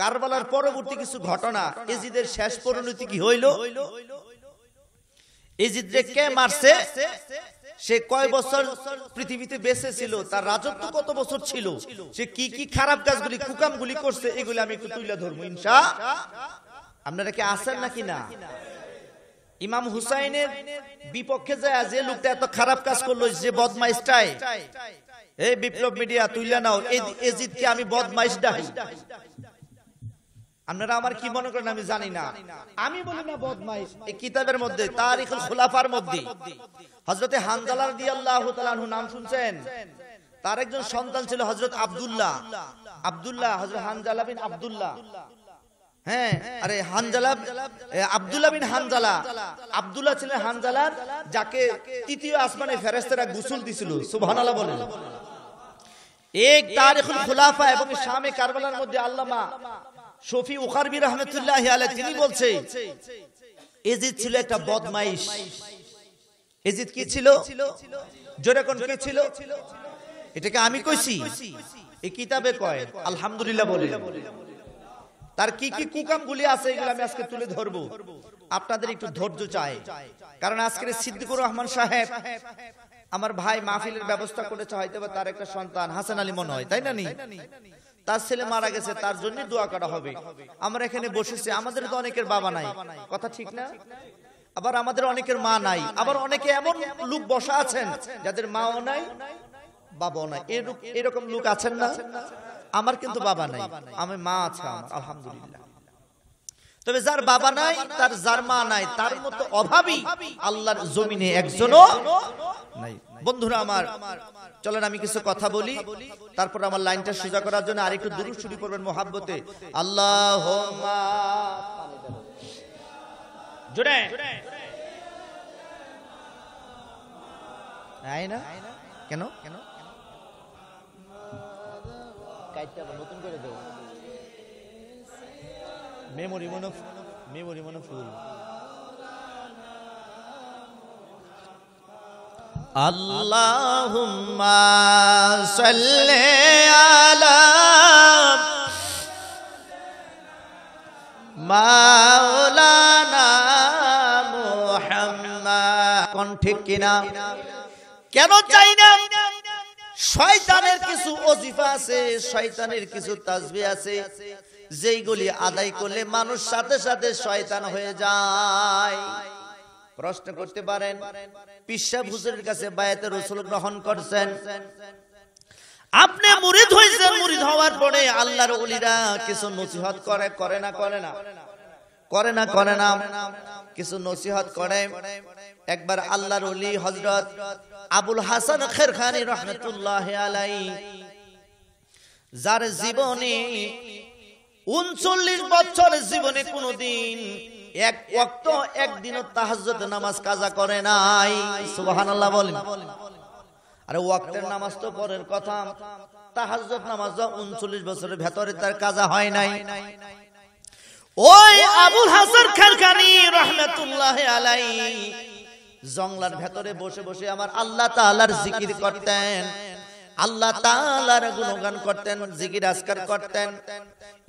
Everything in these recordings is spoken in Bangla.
কারবালার পরবর্তী কিছু ঘটনা এজিদের শেষ পরিণতি কি হইল এজিদরে কে মারছে সে কয় বছর পৃথিবীতে বেঁচে ছিল তার রাজত্ব কত বছর ছিল সে কি কি খারাপ কাজগুলি কুকামগুলি করছে এগুলি আমি একটু তুলে ধরবো ইনসা আপনারা কি আসেন নাকি না ইমাম হুসাইনের বিপক্ষে যায় যে লোকটা এত খারাপ কাজ করলো যে বদমাইশটাই এই বিপ্লব মিডিয়া তুইলা নাও এজিদকে আমি বদমাইশ ডাকি আপনারা আমার কি মনে করেন আমি জানি না আমি বলি না বদমাইশ এই কিতাবের মধ্যে তারিখুল খোলাফার মধ্যে হজরতে হানজালার দিয়ে আল্লাহ নাম শুনছেন তার একজন সন্তান ছিল হজরত আবদুল্লাহ আবদুল্লাহ হজরত হানজালা বিন আবদুল্লাহ হ্যাঁ আরে হানজালা বিন হানজালা আবদুল্লাহ ছিলেন হানজালার যাকে তৃতীয় আসমানে ফেরেস্তারা গুসুল দিছিল সুবহানাল্লাহ বলেন এক তারিখুল এবং শামে কারবালার মধ্যে আল্লামা শফি উখারবি রহমতুল্লাহ আলাই তিনি বলছে এজিদ ছিল একটা বদমাইশ এজিদ কি ছিল জোরেকন কি ছিল এটাকে আমি কইছি এই কিতাবে কয় আলহামদুলিল্লাহ বলে তার কি কি গুলি আছে এগুলো আমি আজকে তুলে ধরবো আপনাদের একটু ধৈর্য চাই কারণ আজকের সিদ্দিকুর রহমান সাহেব আমার ভাই মাহফিলের ব্যবস্থা করেছে হয়তো তার একটা সন্তান হাসান আলী মনে হয় তাই না নি তার ছেলে মারা গেছে তার জন্য দোয়া করা হবে আমরা এখানে বসেছি আমাদের তো অনেকের বাবা নাই কথা ঠিক না আবার আমাদের অনেকের মা নাই আবার অনেকে এমন লোক বসা আছেন যাদের মাও নাই বাবাও নাই এরকম লোক আছেন না আমার কিন্তু বাবা নাই আমি মা আছে আলহামদুলিল্লাহ তবে যার বাবা নাই তার যার মা নাই তার মতো অভাবই আল্লাহর জমিনে একজনও নাই বন্ধুরা আমার চলেন আমি কিছু কথা বলি তারপর আমার লাইনটা সোজা করার জন্য আরেকটু দূর শুরু করবেন মহাব্বতে আল্লাহ কেন কেন নতুন করে দেবো মেমোরি মনে মেমোরি মনে ফুল কোন ঠিক কেন চাই না শয়তানের কিছু অজিফা আছে শয়তানের কিছু তাজবি আছে যেইগুলি আদায় করলে মানুষ সাথে সাথে শয়তান হয়ে যায় প্রশ্ন করতে পারেন পিসাব হুজুরের কাছে বায়াতে রসুল গ্রহণ করছেন আপনি মুরিদ হয়েছেন মুরিদ হওয়ার পরে আল্লাহর ওলিরা কিছু নসিহত করে করে না করে না করে না করে না কিছু নসিহত করে একবার আল্লাহর ওলি হজরত আবুল হাসান খের খানি রহমতুল্লাহ আলাই যার জীবনে উনচল্লিশ বছর জীবনে কোনদিন এক ওক্ত একদিনও তাহাজ্জত নামাজ কাজা করে নাই সুবহানাল্লাহ বলেন আরে ওয়াক্তের নামাজ তো পরের কথা তাহাজ্জত নামাজ উনচল্লিশ বছরের ভেতরে তার কাজা হয় নাই ওই আবুল হাসান খানখানি রহমতুল্লাহ আলাই জংলার ভেতরে বসে বসে আমার আল্লাহ তাল্লাহার জিকির করতেন আল্লাহ তালার গুণগান করতেন জিকির আজকার করতেন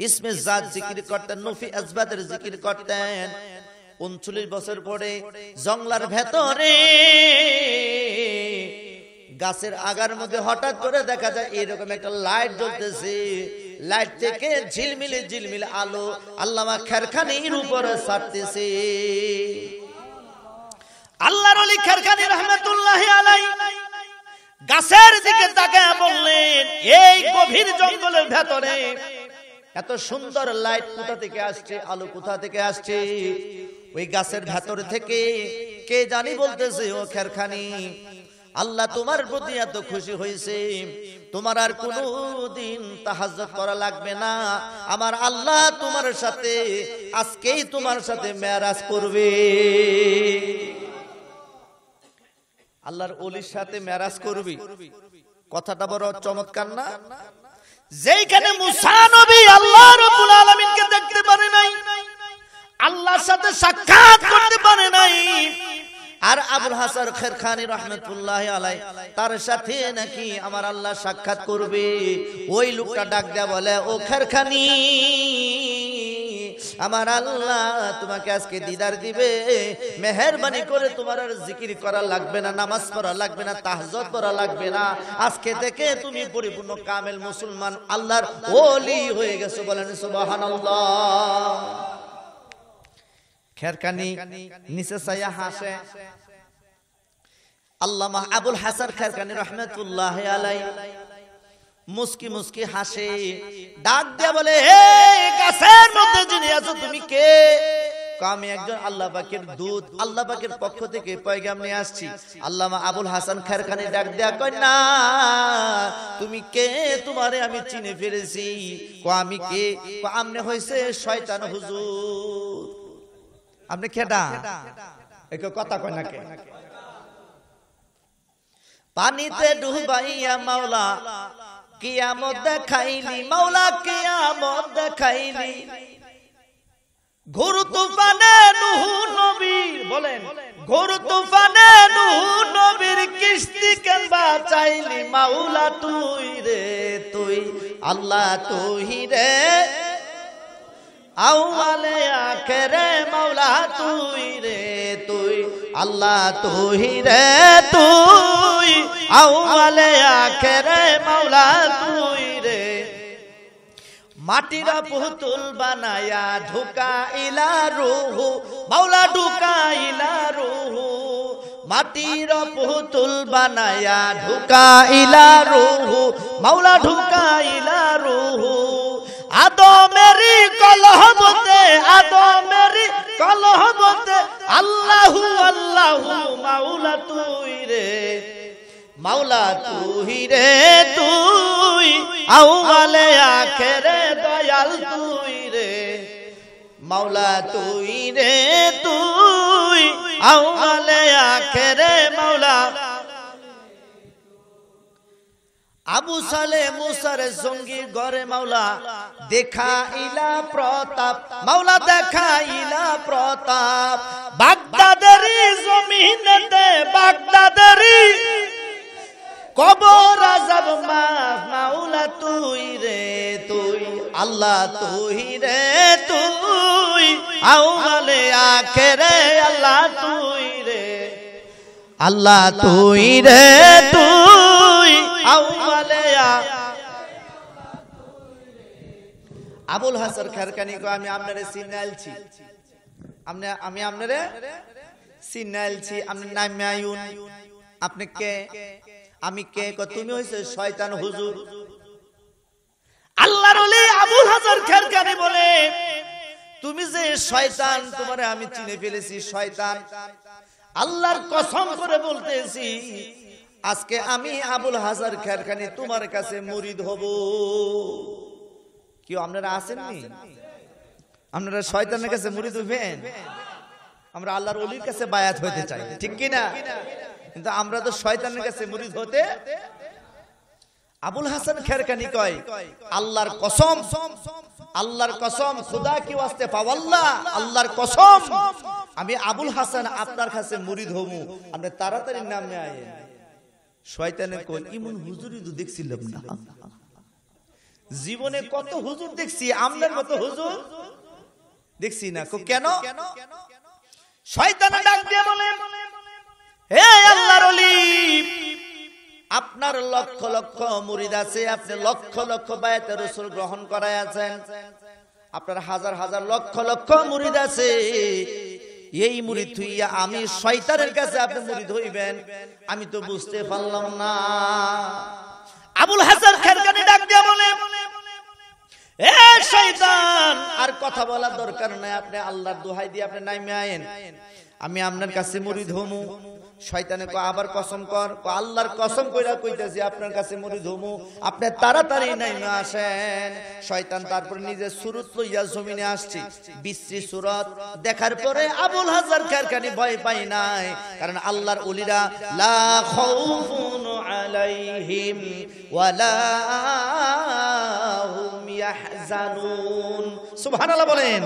ইসমে জাত জিকির করতেন নফি আজবাদের জিকির করতেন উনচল্লিশ বছর পরে জংলার ভেতরে গাছের আগার মধ্যে হঠাৎ করে দেখা যায় এরকম একটা লাইট জ্বলতেছে লাইট থেকে ঝিলমিলে ঝিলমিলে আলো আল্লাহ খেরখানির উপরে ছাড়তেছে আল্লাহর আলী খেরখানি রহমতুল্লাহ আলাই গাছের দিকে তাকে বললেন এই গভীর জঙ্গলের ভেতরে এত সুন্দর লাইট কোথা থেকে আসছে আলো কোথা থেকে আসছে ওই গাছের ভেতর থেকে কে জানি বলতেছে ও খেরখানি আল্লাহ তোমার প্রতি এত খুশি হয়েছে তোমার আর কোনো দিন তাহাজ করা লাগবে না আমার আল্লাহ তোমার সাথে আজকেই তোমার সাথে ম্যারাজ করবে আল্লাহর অলির সাথে ম্যারাজ করবি কথাটা বড় চমৎকার না যেইখানে মুসানবি নবী আল্লাহ রব্বুল দেখতে পারে নাই আল্লাহর সাথে সাক্ষাৎ করতে পারে নাই আর আবুল হাসান খেরখানি রহমতুল্লাহ আলাই তার সাথে নাকি আমার আল্লাহ সাক্ষাৎ করবে ওই লোকটা ডাক দেয়া বলে ও খেরখানি আমার আল্লাহ তোমাকে আজকে দিদার দিবে মেহরবানি করে তোমার আর জিকির করা লাগবে না নামাজ পড়া লাগবে না তাহজত পড়া লাগবে না আজকে থেকে তুমি পরিপূর্ণ কামেল মুসলমান আল্লাহর ওলি হয়ে গেছো বলেন সুবহানাল্লাহ খেরকানি নিচে ছায়া হাসে আল্লামা আবুল হাসান খেরকানি রহমতুল্লাহ আলাই মুসকি মুসকি হাসে ডাক দিয়া বলে গাছের মধ্যে যিনি আছো তুমি কে আমি একজন আল্লাহ পাকের দূত আল্লাহ পাকের পক্ষ থেকে পয়গাম নিয়ে আসছি আল্লামা আবুল হাসান খারখানি ডাক দেয়া কই না তুমি কে তোমারে আমি চিনে ফেলেছি কো আমি কে কো আমনে হইছে শয়তান হুজুর আপনি খেটা এক কথা কই না কে পানিতে ডুবাইয়া মাওলা কিয়ামত দেখাইলি মাওলা কিয়ামত দেখাইলি ঘোর তুফানে নুহু নবীর বলেন ঘোর তুফানে নুহু নবীর কিস্তি কেন বাঁচাইলি মাওলা তুই রে তুই আল্লাহ তুই রে আউয়ালে আখেরে মাওলা তুই রে তুই আল্লাহ তুই রে তুই তুই আউয়ালে আখেরে মাওলা তুই রে মাটির পুতুল বানায়া ঢুকা ইলা রুহু মাওলা ঢুকা ইলা রুহু মাটির পুতুল বানায়া ঢুকা ইলা রুহু মাওলা ঢুকা ইলা রুহু আদমেরি কলহবতে আদমেরি কলহবতে আল্লাহু আল্লাহু মাওলা তুই রে মাওলা তুই রে তুই আউয়ালে আখেরে দয়াল তুই রে মাওলা তুই রে তুই আউয়ালে আখেরে মাওলা আবু সালে মুসার জঙ্গি গরে মাওলা দেখা ইলা প্রতাপ মাওলা দেখা ইলা প্রতাপ বাগদাদারি জমিনেতে বাগদাদারি কবর আজাব মাফ মাওলা তুই রে তুই আল্লাহ তুই রে তুই আউলে আখে আল্লাহ তুই রে আল্লাহ তুই রে তুই আউলে আবুল হাসান খেরকানি কো আমি আপনারে সিগন্যালছি আপনি আমি আপনারে সিগন্যালছি আপনি নাম মায়ুন আপনি কে আমি কে তুমি হয়েছে শয়তান হুজুর আল্লাহর ওলি আবুল হাজার খেরকানি বলে তুমি যে শয়তান তোমারে আমি চিনে ফেলেছি শয়তান আল্লাহর কসম করে বলতেছি আজকে আমি আবুল হাজার খেরখানি তোমার কাছে মুরিদ হব কেউ আপনারা আসেননি আপনারা শয়তানের কাছে মুরিদ হবেন আমরা আল্লাহর অলির কাছে বায়াত হইতে চাই ঠিক কিনা কিন্তু আমরা তো শয়তানের কাছে মুরিদ হতে আবুল হাসান খেরকানি কয় আল্লাহর কসম আল্লাহর কসম খুদা কি আসতে পাওয়াল্লা আল্লাহর কসম আমি আবুল হাসান আপনার কাছে মুরিদ হমু আপনি তাড়াতাড়ি নাম নেয় শয়তানে কই ইমন হুজুরি তো দেখছিলাম না জীবনে কত হুজুর দেখছি আমদার মতো হুজুর দেখছি না কেন শয়তানে ডাক দিয়ে বলে হে আল্লাহর আপনার লক্ষ লক্ষ মুরিদ আছে আপনি লক্ষ লক্ষ বায়াতে রসুল গ্রহণ করায় আছেন আপনার হাজার হাজার লক্ষ লক্ষ মুরিদ আছে এই মুড়ি থুইয়া আমি শয়তানের কাছে আপনি মুড়ি ধইবেন আমি তো বুঝতে পারলাম না আবুল হাসান খেরকানি ডাক দিয়া বলে এ শয়তান আর কথা বলার দরকার নাই আপনি আল্লাহর দোহাই দিয়ে আপনি নাইমে আইন আমি আপনার কাছে মরিদ হমু শয়তানে কো আবার কসম কর কো আল্লাহর কসম কইরা কইতেছি আপনার কাছে মরি ধমু আপনি তাড়াতাড়ি নাই না আসেন শয়তান তারপর নিজে সুরত লইয়া জমিনে আসছে বিশ্রী সুরত দেখার পরে আবুল হাজার কারখানি ভয় পাই নাই কারণ আল্লাহর ওলিরা লা খাউফুন আলাইহিম ওয়ালা হুম ইয়াহজানুন সুবহানাল্লাহ বলেন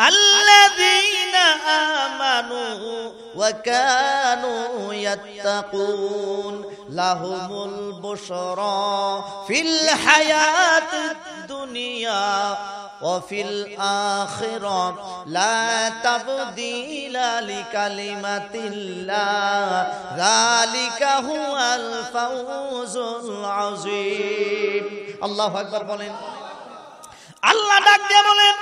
الذين آمنوا وكانوا يتقون لهم البشرى في الحياة الدنيا وفي الآخرة لا تبديل لكلمة الله ذلك هو الفوز العظيم الله أكبر বলেন আল্লাহ ডাক দিয়ে বলেন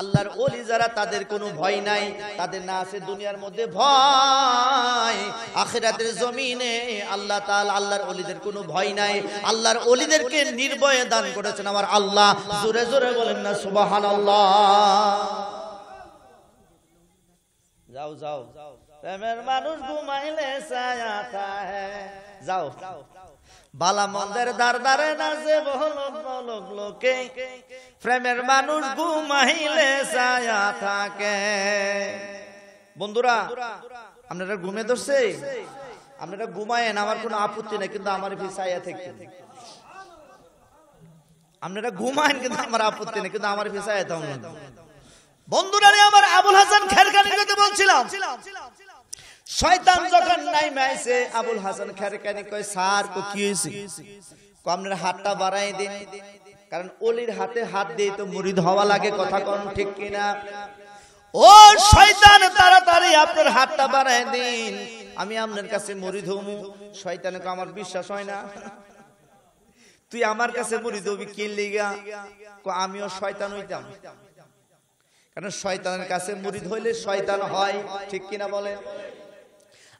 আল্লাহর ওলি যারা তাদের কোনো ভয় নাই তাদের না আছে দুনিয়ার মধ্যে ভয় আখেরাতের জমিনে আল্লাহ তাল আল্লাহর ওলিদের কোনো ভয় নাই আল্লাহর ওলিদেরকে নির্ভয়ে দান করেছেন আমার আল্লাহ জোরে জোরে বলেন না সুবাহান আল্লাহ যাও যাও প্রেমের মানুষ ঘুমাইলে ছায়া যাও বালা দার দারে নাচে বহলক বলক লোকে প্রেমের মানুষ ঘুমাইলে থাকে বন্ধুরা আপনারা ঘুমে ধরছে আপনারা ঘুমায়েন আমার কোনো আপত্তি নেই কিন্তু আমার ছায়া থেকে আপনারা ঘুমায়েন কিন্তু আমার আপত্তি নেই কিন্তু আমার ছায়া থাকুন বন্ধুরা আমার আবুল হাসান খেরখানি কথা বলছিলাম শয়তান যখন নাই মাইছে আবুল হাসান খেরকানি কয় স্যার কো কি হয়েছে আপনার হাতটা বাড়াই দিন কারণ অলির হাতে হাত দিয়ে তো মুড়ি হওয়া লাগে কথা কোন ঠিক কিনা ও শয়তান তাড়াতাড়ি আপনার হাতটা বাড়াই দিন আমি আপনার কাছে মুড়ি শয়তানে কো আমার বিশ্বাস হয় না তুই আমার কাছে মুড়ি ধবি কিনলি কো আমিও শয়তান হইতাম কারণ শয়তানের কাছে মুড়ি হইলে শয়তান হয় ঠিক কিনা বলে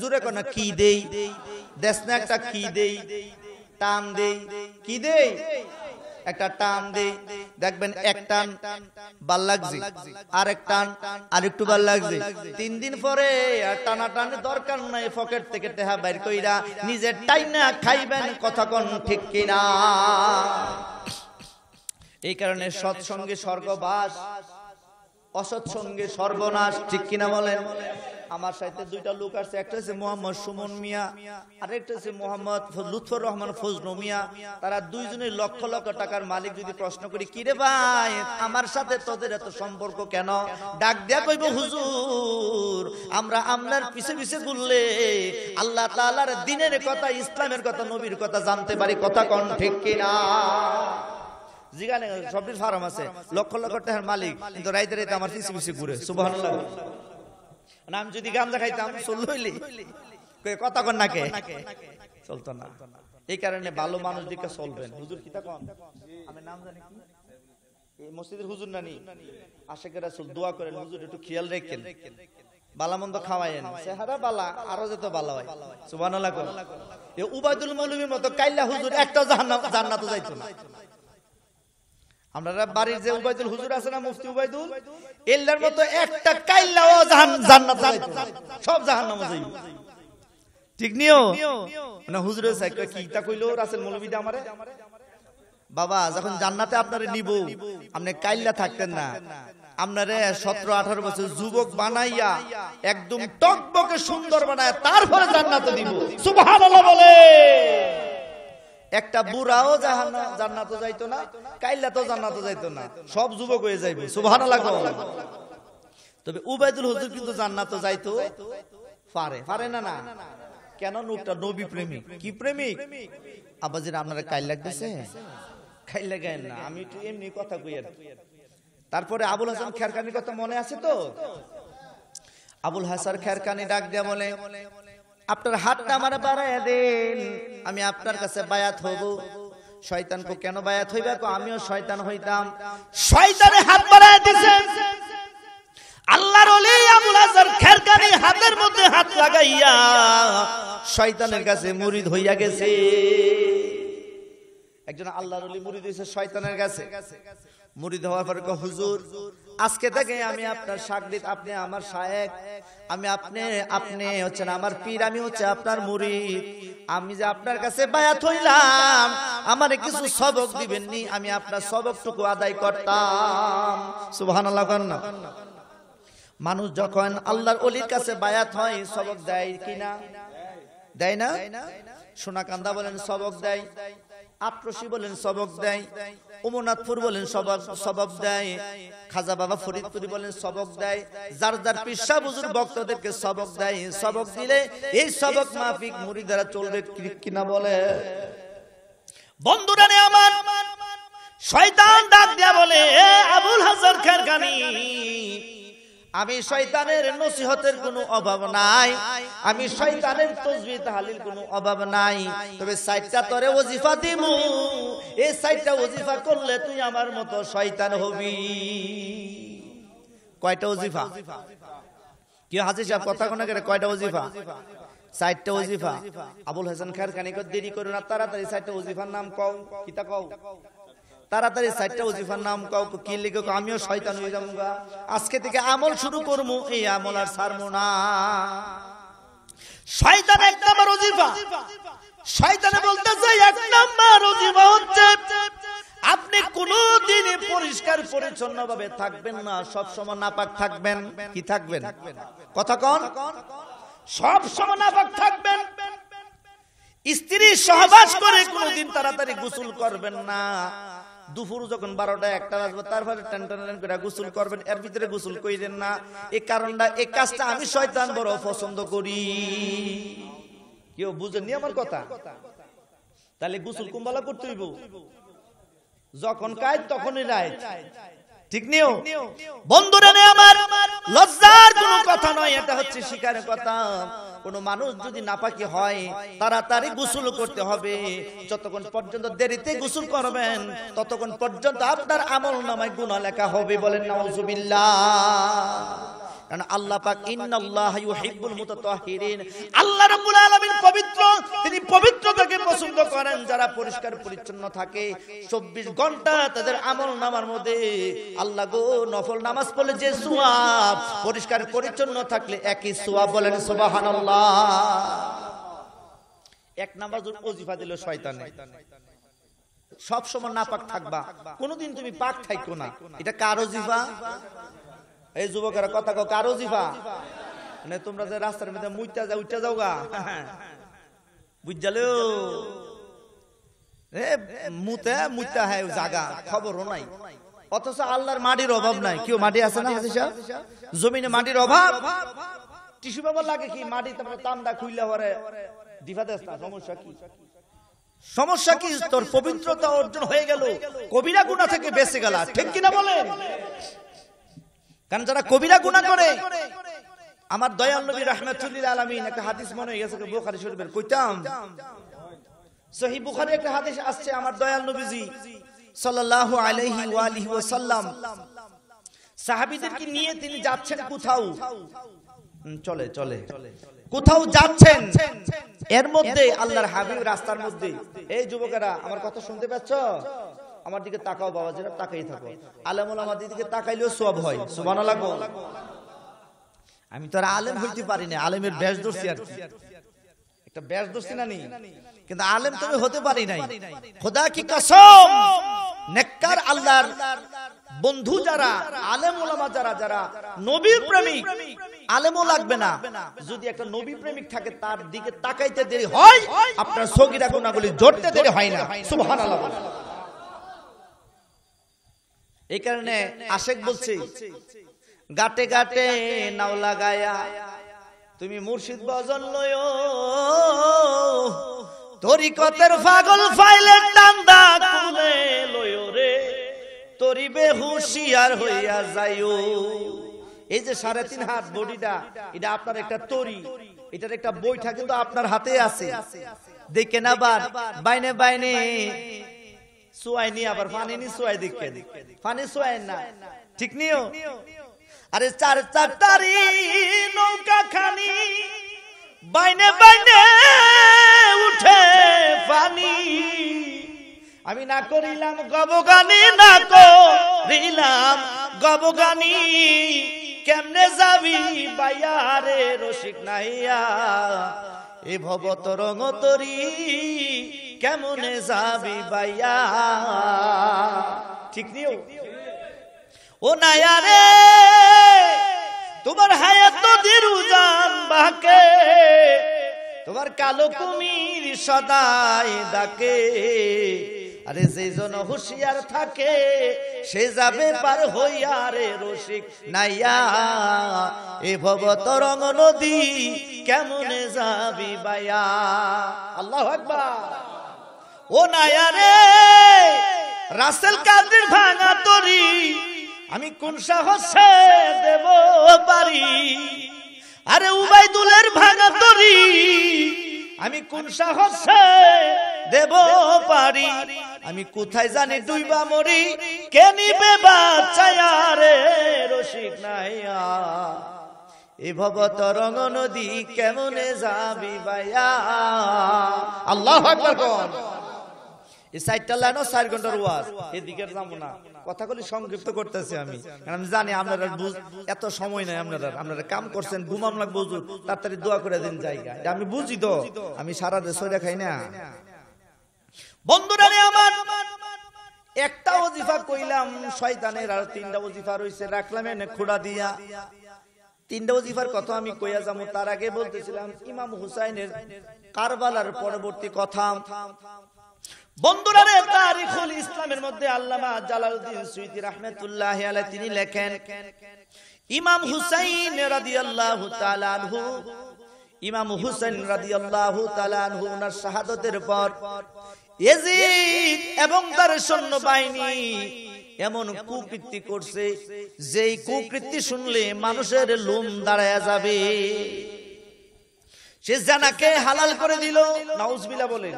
জোরে কনা কি দেই দেশ না একটা কি দেই টান দেই কি দেই একটা টান দেই দেখবেন এক টান ভাল লাগছে আর এক টান আর একটু ভাল লাগছে তিন দিন পরে আর টানা টান দরকার নাই পকেট থেকে টেহা বাইর কইরা নিজের টাইম না খাইবেন কথা কোন ঠিক কিনা এই কারণে সৎসঙ্গে স্বর্গবাস অসৎসঙ্গে সর্বনাশ ঠিক কিনা বলেন আমার সাথে দুইটা লোক আছে একটা হচ্ছে মোহাম্মদ সুমন মিয়া আরেকটা হচ্ছে মোহাম্মদ লুৎফর রহমান ফজনু মিয়া তারা দুইজনের লক্ষ লক্ষ টাকার মালিক যদি প্রশ্ন করি কিরে ভাই আমার সাথে তোদের এত সম্পর্ক কেন ডাক দেয়া কইব হুজুর আমরা আমনার পিছে পিছে ঘুরলে আল্লাহ তাআলার দিনের কথা ইসলামের কথা নবীর কথা জানতে পারি কথা কন ঠিক কিনা জিগানে সবটির ফার্ম আছে লক্ষ লক্ষ টাকার মালিক কিন্তু রাইতে রাইতে আমার পিছে পিছে ঘুরে সুবহানাল্লাহ নাম মানে যদি গামজা খাইতাম চললি কথা কন নাকে চলতো না এই কারণে ভালো মানুষ দিকে চলবেন হুজুর কিতা কন আমি নাম জানি এই মসজিদের হুজুর নানি আশেখ রাসুল দোয়া করেন হুজুর একটু খেয়াল রেখেন বালামন্দ খাওয়ায়েন চেহারা বালা আরো যত বালা হয় সুবানাল্লাহ করেন উবায়দুল মতো কাইলা হুজুর একটা জান্নাত জান্নাত যাইতো না আপনারা বাড়ির যে উবায়দুল হুজুর আছে না মুফতি উবায়দুল এল্লার মতো একটা কাইল্লাও জাহান জান্নাত সব জাহান্নামে যাইব ঠিক নিও না হুজুরে সাইক কি তা কইলো রাসেল মৌলবী দা আমারে বাবা যখন জান্নাতে আপনারে নিব আপনি কাইল্লা থাকতেন না আপনারে সতেরো আঠারো বছর যুবক বানাইয়া একদম টকবকে সুন্দর বানায় তারপরে জান্নাতে দিব সুবহানাল্লাহ বলে একটা বুড়াও জান্নাতো যাইতো না কাইল্লা তো জান্নাতো যাইতো না সব যুবক হয়ে যাইব সুভান তবে উবায়দুল হজুর কিন্তু জান্নাতো যাইতো পারে পারে না না কেন নোটটা নবী প্রেমিক কি প্রেমিক আবাজির আপনারা কাইল লাগতেছে কাইল লাগায় না আমি একটু এমনি কথা কই আর তারপরে আবুল হাসান খেরকানির কথা মনে আছে তো আবুল হাসান খেরকানি ডাক দেয়া বলে আপনার হাতটা আমার বাড়াইয়া দেন আমি আপনার কাছে বায়াত হব শয়তান কো কেন বায়াত হইবা কো আমিও শয়তান হইতাম শয়তানে হাত বাড়াইয়া দিছেন আল্লাহর ওলি আবুল খেরকানি হাতের মধ্যে হাত লাগাইয়া শয়তানের কাছে মুরিদ হইয়া গেছে একজন আল্লাহর ওলি মুরিদ হইছে শয়তানের কাছে মুড়ি দেওয়ার পরে হুজুর আজকে থেকে আমি আপনার সাকদিত আপনি আমার সাহেব আমি আপনি আপনি হচ্ছেন আমার পীর আমি হচ্ছে আপনার মুড়ি আমি যে আপনার কাছে বায়াত হইলাম আমার কিছু সবক দিবেননি আমি আপনার সবকটুকু আদায় করতাম সুবহানাল্লাহ না মানুষ যখন আল্লাহর অলির কাছে বায়াত হয় সবক দেয় কিনা দেয় না সোনা কান্দা বলেন সবক দেয় আটরশি বলেন সবক দেয় উমনাথপুর বলেন সবক সবক দেয় খাজা বাবা ফরিদপুরি বলেন সবক দেয় যার যার পিসা বুজুর ভক্তদেরকে সবক দেয় সবক দিলে এই সবক মাফিক মুড়ি দ্বারা চলবে কিনা বলে বন্ধুরা আমার শয়তান ডাক দেয়া বলে আবুল হাজার খারখানি আমি শয়তানের নসিহতের কোনো অভাব নাই আমি শয়তানের তসবি তাহলিল কোনো অভাব নাই তবে সাইটটা তরে ওজিফা দিব এই সাইটটা ওজিফা করলে তুই আমার মতো শয়তান হবি কয়টা ওজিফা কি হাজি সাহেব কথা কোনো কয়টা ওজিফা চারটা ওজিফা আবুল হাসান খার কানিকর দেরি করো না তাড়াতাড়ি চারটা ওজিফার নাম কও কিতা কও তাড়াতাড়ি চারটা ওজিফার নাম কাউ কি লিখে আমিও শয়তান হয়ে যাবো আজকে থেকে আমল শুরু করবো এই আমল আর সারবো না শয়তান এক নাম্বার ওজিফা শয়তানে বলতে চাই এক নাম্বার ওজিফা হচ্ছে আপনি কোনদিন পরিষ্কার পরিচ্ছন্ন ভাবে থাকবেন না সবসময় নাপাক থাকবেন কি থাকবেন কথা কন সবসময় নাপাক থাকবেন স্ত্রী সহবাস করে কোনদিন তাড়াতাড়ি গোসল করবেন না দুপুর যখন বারোটা একটা বাজবে তারপরে টান টান করে গোসল করবেন এর ভিতরে গোসল করিলেন না এই কারণটা এই কাজটা আমি শয়তান বড় পছন্দ করি কেউ বুঝেননি আমার কথা তাহলে গোসল কুম্বালা করতে হইব যখন কাজ তখনই রাইট ঠিক নিও বন্ধুরা আমার লজ্জার কোনো কথা নয় এটা হচ্ছে শিকারের কথা কোনো মানুষ যদি নাপাকি হয় তাড়াতাড়ি গোসল করতে হবে যতক্ষণ পর্যন্ত দেরিতে গোসল করবেন ততক্ষণ পর্যন্ত আপনার আমল নামায় গুণা লেখা হবে বলেন করেন যারা পরিষ্কার পরিচ্ছন্ন থাকে ঘন্টা তাদের মধ্যে আল্লাহ গো নামাজ যে পরিষ্কার পরিচ্ছন্ন থাকলে একই সোয়া বলেন সোবাহ এক নাম্বার অজিফা দিল শয়তানে সব সময় না পাক থাকবা কোনোদিন তুমি পাক থাকো না এটা এই যুবকেরা কথা কো কার মানে তোমরা যে রাস্তার মধ্যে মুইটা যাও উঠটা যাও গা বুঝালেও মুতে মুইতা জাগা খবরও নাই অথচ আল্লাহর মাটির অভাব নাই কেউ মাটি আছে না জমিনে মাটির অভাব টিস্যু পেপার লাগে কি মাটি তারপরে তান্দা খুইলা হরে দিফাতে না সমস্যা কি সমস্যা কি তোর পবিত্রতা অর্জন হয়ে গেল কবিরা গুণা থেকে বেঁচে গেল ঠিক কিনা বলেন কারণ যারা কবিরা গুণা করে আমার দয়াল নবী রাহমাতুল্লিল আলামিন একটা হাদিস মনে হয়ে গেছে বুখারী শরীফের কইতাম সহি বুখারী একটা হাদিস আসছে আমার দয়াল নবীজি সাল্লাল্লাহু আলাইহি ওয়া আলিহি ওয়াসাল্লাম সাহাবীদেরকে নিয়ে তিনি যাচ্ছেন কোথাও চলে চলে কোথাও যাচ্ছেন এর মধ্যে আল্লাহর হাবিব রাস্তার মধ্যে এই যুবকেরা আমার কথা শুনতে পাচ্ছ আমার দিকে তাকাও বাবা যেটা তাকাই থাকো আলেমুল আমার দিকে তাকাইলেও সব হয় সুবান লাগো আমি তো আর আলেম হইতে পারি না আলেমের ব্যাস দোষী আর কি একটা ব্যাস দোষী না নি কিন্তু আলেম তুমি হতে পারি নাই খোদা কি কসম নেককার আল্লাহর বন্ধু যারা আলেম ওলামা যারা যারা নবীর প্রেমিক আলেমও লাগবে না যদি একটা নবী প্রেমিক থাকে তার দিকে তাকাইতে দেরি হয় আপনার সগিরা গুণাগুলি জড়তে দেরি হয় না সুবহানাল্লাহ এই কারণে আশেক বলছি গাটে গাটে নাও লাগায়া তুমি মুর্শিদ বজন লয়ো তরিকতের ফাগল ফাইলের টান্দা কুলে লয় রে তরিবে হুশিয়ার হইয়া যাইও এই যে সাড়ে তিন হাত বডিটা এটা আপনার একটা তরি এটার একটা বৈঠা কিন্তু আপনার হাতে আছে দেখে না বার বাইনে বাইনে সোয়াই নি আবার পানি নি সোয়াই দেখে পানি সোয়াই না ঠিক নিও আরে চার চার তারি নৌকা খানি বাইনে বাইনে উঠে পানি আমি না করিলাম গবগানি না করিলাম গবগানি কেমনে যাবি বাইয়ারে রসিক নাইয়া এ ভবত রঙ তরি কেমনে যাবি বাইয়া ঠিক নিও ও নাইয়া রে তোমার হায়াত দিরুজান বাকে তোমার কালো কুমির সদাই ডাকে আরে যে জন হুশিয়ার থাকে সে যাবে পার হইয়া রে রসিক নাইয়া এ ভব তরঙ্গ নদী কেমন যাবি বায়া আল্লাহ আকবার ও নাইয়া রে রাসেল কাদের ভাঙা তরি আমি কোন সাহসে দেব পারি আরে উবাইদুলের ভাঙা তরি আমি কোন সাহসে দেব পারি আমি কোথায় জানি বা মরি কে নিবে বাচ্চায়ারে রসিক নাইয়া এ ভগত রঙ নদী কেমনে যাবি ভাইয়া আল্লাহ এই সাইটটা লাইন সাইড ঘন্টার ওয়াজ এদিকে যাবো না কথাগুলি সংক্ষিপ্ত করতেছি আমি আমি জানি আপনারা এত সময় নাই আপনারা আপনারা কাম করছেন ঘুমাম লাগবো তাড়াতাড়ি দোয়া করে দিন জায়গা আমি বুঝি তো আমি সারা দেশ খাই না বন্ধুরা আমার একটা ওজিফা কইলাম শয়তানের আর তিনটা ওজিফা রয়েছে রাখলাম এনে খোড়া দিয়া তিনটা ওজিফার কথা আমি কইয়া যাবো তার আগে বলতেছিলাম ইমাম হুসাইনের কারবালার পরবর্তী কথা বন্ধুরা তারিখুল ইসলামের মধ্যে আল্লামা জালালউদ্দিন রাহমাতুল্লাহি আলাইহি তিনি লেখেন ইমাম হুসাইন রাদিয়াল্লাহু তাআলা আনহু ইমাম হুসাইন রাদিয়াল্লাহু তাআলা আনহু ওনার শাহাদাতের পর ইয়াজিদ এবং তার বাহিনী এমন কুকৃতি করছে যেই কুকৃতি শুনলে মানুষের লোম দাঁড়ায় যাবে সে জানাকে হালাল করে দিল নাউজবিলা বলেন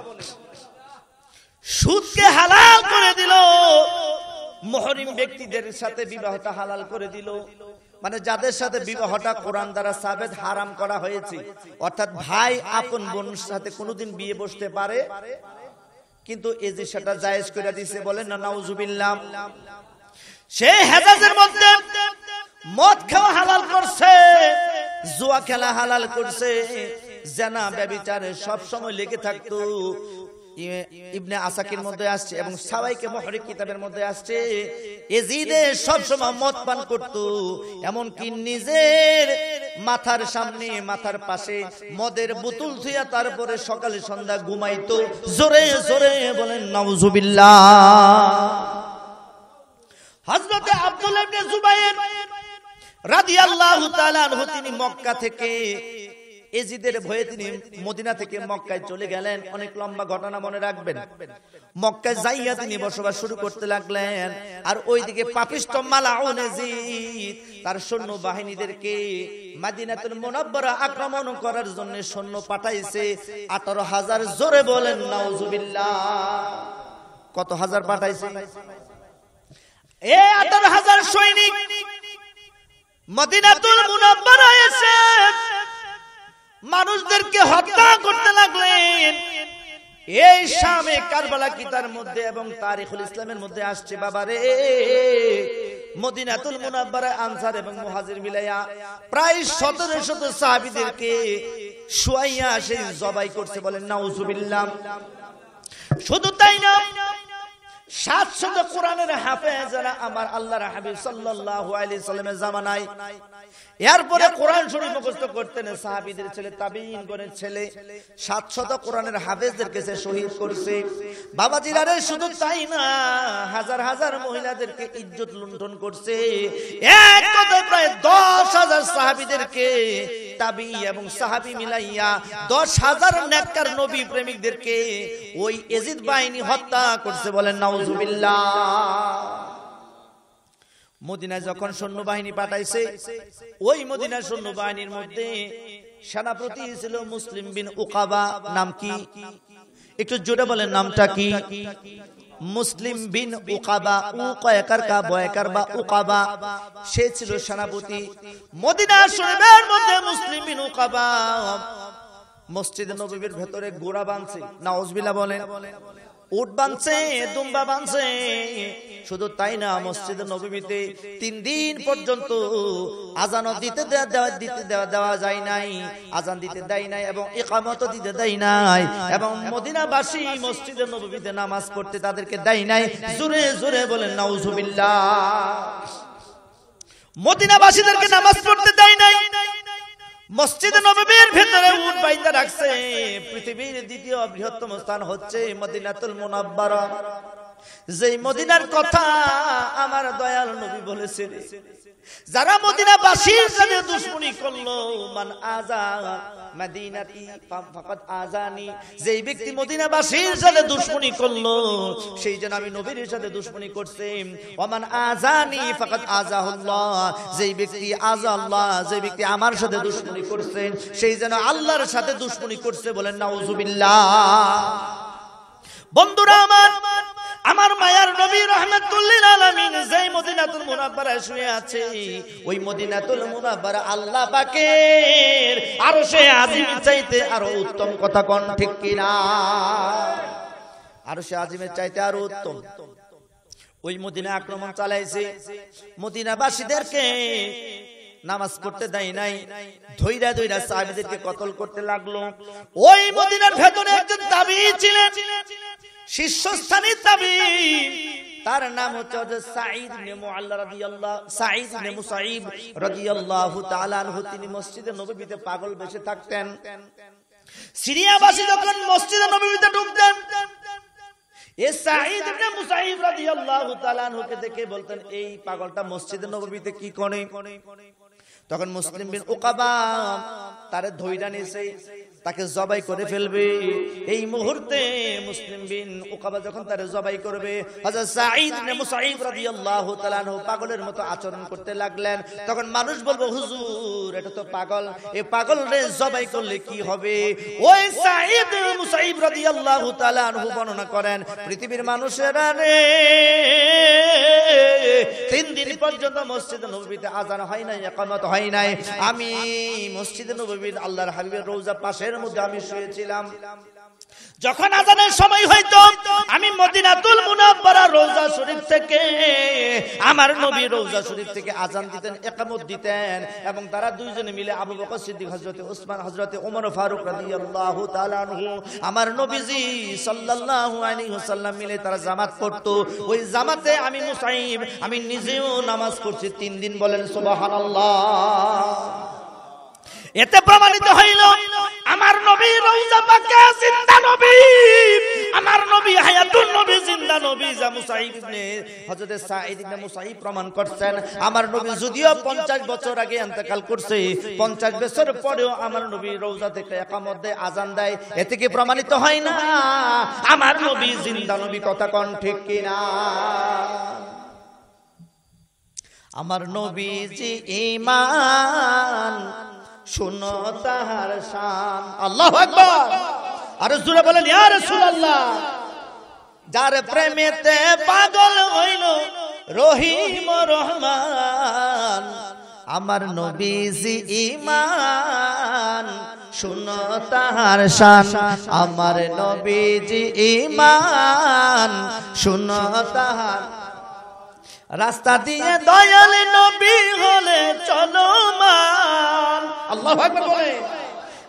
সুদকে হালাল করে দিল মহরিম ব্যক্তিদের সাথে বিবাহটা হালাল করে দিল মানে যাদের সাথে বিবাহটা কোরআন দ্বারা সাবেদ হারাম করা হয়েছে অর্থাৎ ভাই আপন বোনের সাথে কোনোদিন বিয়ে বসতে পারে কিন্তু এই যে সেটা জায়েজ করে দিছে বলে নানাউজুবিল্লাম সে হেজাজের মধ্যে মদ খাওয়া হালাল করছে জুয়া খেলা হালাল করছে জেনা ব্যবিচারে সব সময় লেগে থাকতো ইবনে আসাকির মধ্যে আসছে এবং সাবাইকে মহরিক কিতাবের মধ্যে আসছে এজিদে সবসময় মত পান করত এমনকি নিজের মাথার সামনে মাথার পাশে মদের বোতল ধুইয়া তারপরে সকালে সন্ধ্যা ঘুমাইতো জোরে জোরে বলেন নওজুবিল্লা হজরতে আব্দুল ইবনে জুবাইর রাদিয়াল্লাহু তাআলা তিনি মক্কা থেকে এজিদের ভয়ে তিনি মদিনা থেকে মক্কায় চলে গেলেন অনেক লম্বা ঘটনা মনে রাখবেন মক্কায় যাইয়া তিনি বসবাস শুরু করতে লাগলেন আর ওইদিকে পাপিষ্ট মালাউন এজিদ তার সৈন্য বাহিনীদেরকে মাদিনাতুল মোনাব্বরা আক্রমণ করার জন্য সৈন্য পাঠাইছে আঠারো হাজার জোরে বলেন নাউজুবিল্লাহ কত হাজার পাঠাইছে এ আঠারো হাজার সৈনিক মদিনাতুল মুনাব্বরা এসে মানুষদেরকে হত্যা করতে লাগলেন এই শামে কারবালা কিতার মধ্যে এবং তারিখুল ইসলামের মধ্যে আসছে বাবারে মদিনাতুল মুনাব্বারা আনসার এবং মুহাজির মিলাইয়া প্রায় সতের শত সাহাবিদেরকে শুয়াইয়া সেই জবাই করছে বলেন নাউজুবিল্লাহ শুধু তাই না সাতশত কোরআনের হাফেজরা আমার হাবিব সাল্লামের এরপরে কোরআন শরীফ করতেন ছেলে ছেলে সাতশত কোরআনের হাফেজদের কাছে শহীদ করছে বাবা জিরারে শুধু তাই না হাজার হাজার মহিলাদেরকে ইজ্জত লুণ্ঠন করছে এক প্রায় দশ হাজার সাহাবিদেরকে তাবি এবং সাহাবি মিলাইয়া দশ হাজার নেককার নবী প্রেমিকদেরকে ওই এজিদ বাহিনী হত্যা করছে বলেন নাউজুবিল্লাহ মদিনায় যখন বাহিনীর পাঠাইছে ওই মধ্যে সেনাপতি ছিল মুসলিম বিন উকাবা নাম কি একটু জোরে বলেন নামটা কি মুসলিম বিন উকাবা উকয়কার কা বয়কার বা উকাবা সে ছিল সেনাপতি মদিনা শহরের মধ্যে মুসলিম বিন উকাবা মসজিদে নবীর ভেতরে গোড়া বানছে নাউজবিলা বলেন উট বানছে দুম্বা বানছে শুধু তাই না মসজিদ নবীতে তিন দিন পর্যন্ত আজানও দিতে দেওয়া দিতে দেওয়া দেওয়া যায় নাই আজান দিতে দেয় নাই এবং একামত দিতে দেয় নাই এবং মদিনাবাসী মসজিদে নবীতে নামাজ পড়তে তাদেরকে দেয় নাই জোরে জোরে বলেন নাউজুবিল্লাহ মদিনাবাসীদেরকে নামাজ পড়তে দেয় নাই মসজিদ নববীর ভিতরে উট বাইন্দা রাখছে পৃথিবীর দ্বিতীয় বৃহত্তম স্থান হচ্ছে মদিনাতুল মুনাব্বারা যেই মদিনার কথা আমার দয়াল নবী বলেছেন যারা মদিনাবাসীর সাথে দুশ্মনী করলো মান আজাদ মাদিনাতি ফাকাদ আজানি যেই ব্যক্তি মদিনাবাসীর সাথে করলো সেই জন্য আমি নবীর সাথে করছি ওমান ফাকাদ যেই ব্যক্তি আজা আল্লাহ যে ব্যক্তি আমার সাথে দুশমনি করছেন সেই যেন আল্লাহর সাথে দুশমনি করছে বলেন নাউজুবিল্লাহ বন্ধুরা আমার আমার মায়ার নবী রহমতুল্লিল আলমিন যেই মদিনাতুল মুনাব্বারায় শুয়ে আছে ওই মদিনাতুল মুনাব্বারা আল্লাহ পাকের আরো সে আজিম চাইতে আরো উত্তম কথা কোন ঠিক কিনা আরো সে আজিমের চাইতে আরো উত্তম ওই মদিনা আক্রমণ চালাইছে মদিনাবাসীদেরকে নামাজ করতে দেয় নাই ধৈরা ধৈরা সাহেবদেরকে কতল করতে লাগলো ওই মদিনার ভেতরে একজন দাবি ছিলেন শীর্ষস্থানী দাবি তার নাম হচ্ছে যে পাগল বেঁচে থাকতেন সিরিয়াবাসী যখন মসজিদে নববীতে ঢুকতেন এ দেখে বলতেন এই পাগলটা মসজিদে নবীতে কি করে তখন মুসলিম বিন ওকাবা তারে ধৈর্য নিয়েছে তাকে জবাই করে ফেলবে এই মুহূর্তে মুসলিম বিন ওকাবা যখন তার জবাই করবে সাঈদ রাদিয়াল্লাহু তাআলা পাগলের মতো আচরণ করতে লাগলেন তখন মানুষ বলবো হুজুর এটা তো পাগল এই পাগল রে জবাই করলে কি হবে ওই সাঈদ রাদিয়াল্লাহু তাআলা বর্ণনা করেন পৃথিবীর মানুষেরা রে তিন দিন পর্যন্ত মসজিদ নববীতে আজান হয় নাই ইকামত হয় নাই আমি মসজিদ নববীর আল্লাহর হাবিবের রওজা পাশের মাসের মধ্যে আমি শুয়েছিলাম যখন আজানের সময় হইতো আমি মদিনাতুল মুনাব্বারা রোজা শরীফ থেকে আমার নবী রোজা শরীফ থেকে আজান দিতেন একামত দিতেন এবং তারা দুইজনে মিলে আবু বকর সিদ্দিক হযরতে ওসমান হযরতে ওমর ফারুক রাদিয়াল্লাহু তাআলা আনহু আমার নবীজি সাল্লাল্লাহু আলাইহি ওয়াসাল্লাম মিলে তারা জামাত পড়তো ওই জামাতে আমি মুসাইব আমি নিজেও নামাজ পড়ছি তিন দিন বলেন সুবহানাল্লাহ এতে প্রমাণিত হইল আমার নবী রওজা পাকে জিন্দা নবী আমার নবী হায়াতুন নবী জিন্দা নবী যা মুসাইব ইবনে হযরত সাঈদ ইবনে মুসাইব প্রমাণ করছেন আমার নবী যদিও 50 বছর আগে অন্তকাল করছে 50 বছর পরেও আমার নবী রওজা থেকে ইকামত দেয় আজান দেয় এতে কি প্রমাণিত হয় না আমার নবী জিন্দা নবী কথা কোন ঠিক না আমার জি ঈমান শুনো তাহার শান আল্লাহ একবার আরে জুড়ে বলেন ইয়া রাসূলুল্লাহ যার প্রেমেতে পাগল হইল রহিম রহমান আমার নবীজি ইমান শুনো তাহার শান আমার নবীজি ইমান শুনো তাহার রাস্তা দিয়ে দয়াল নবী হলে চলো মান আল্লাহ বলে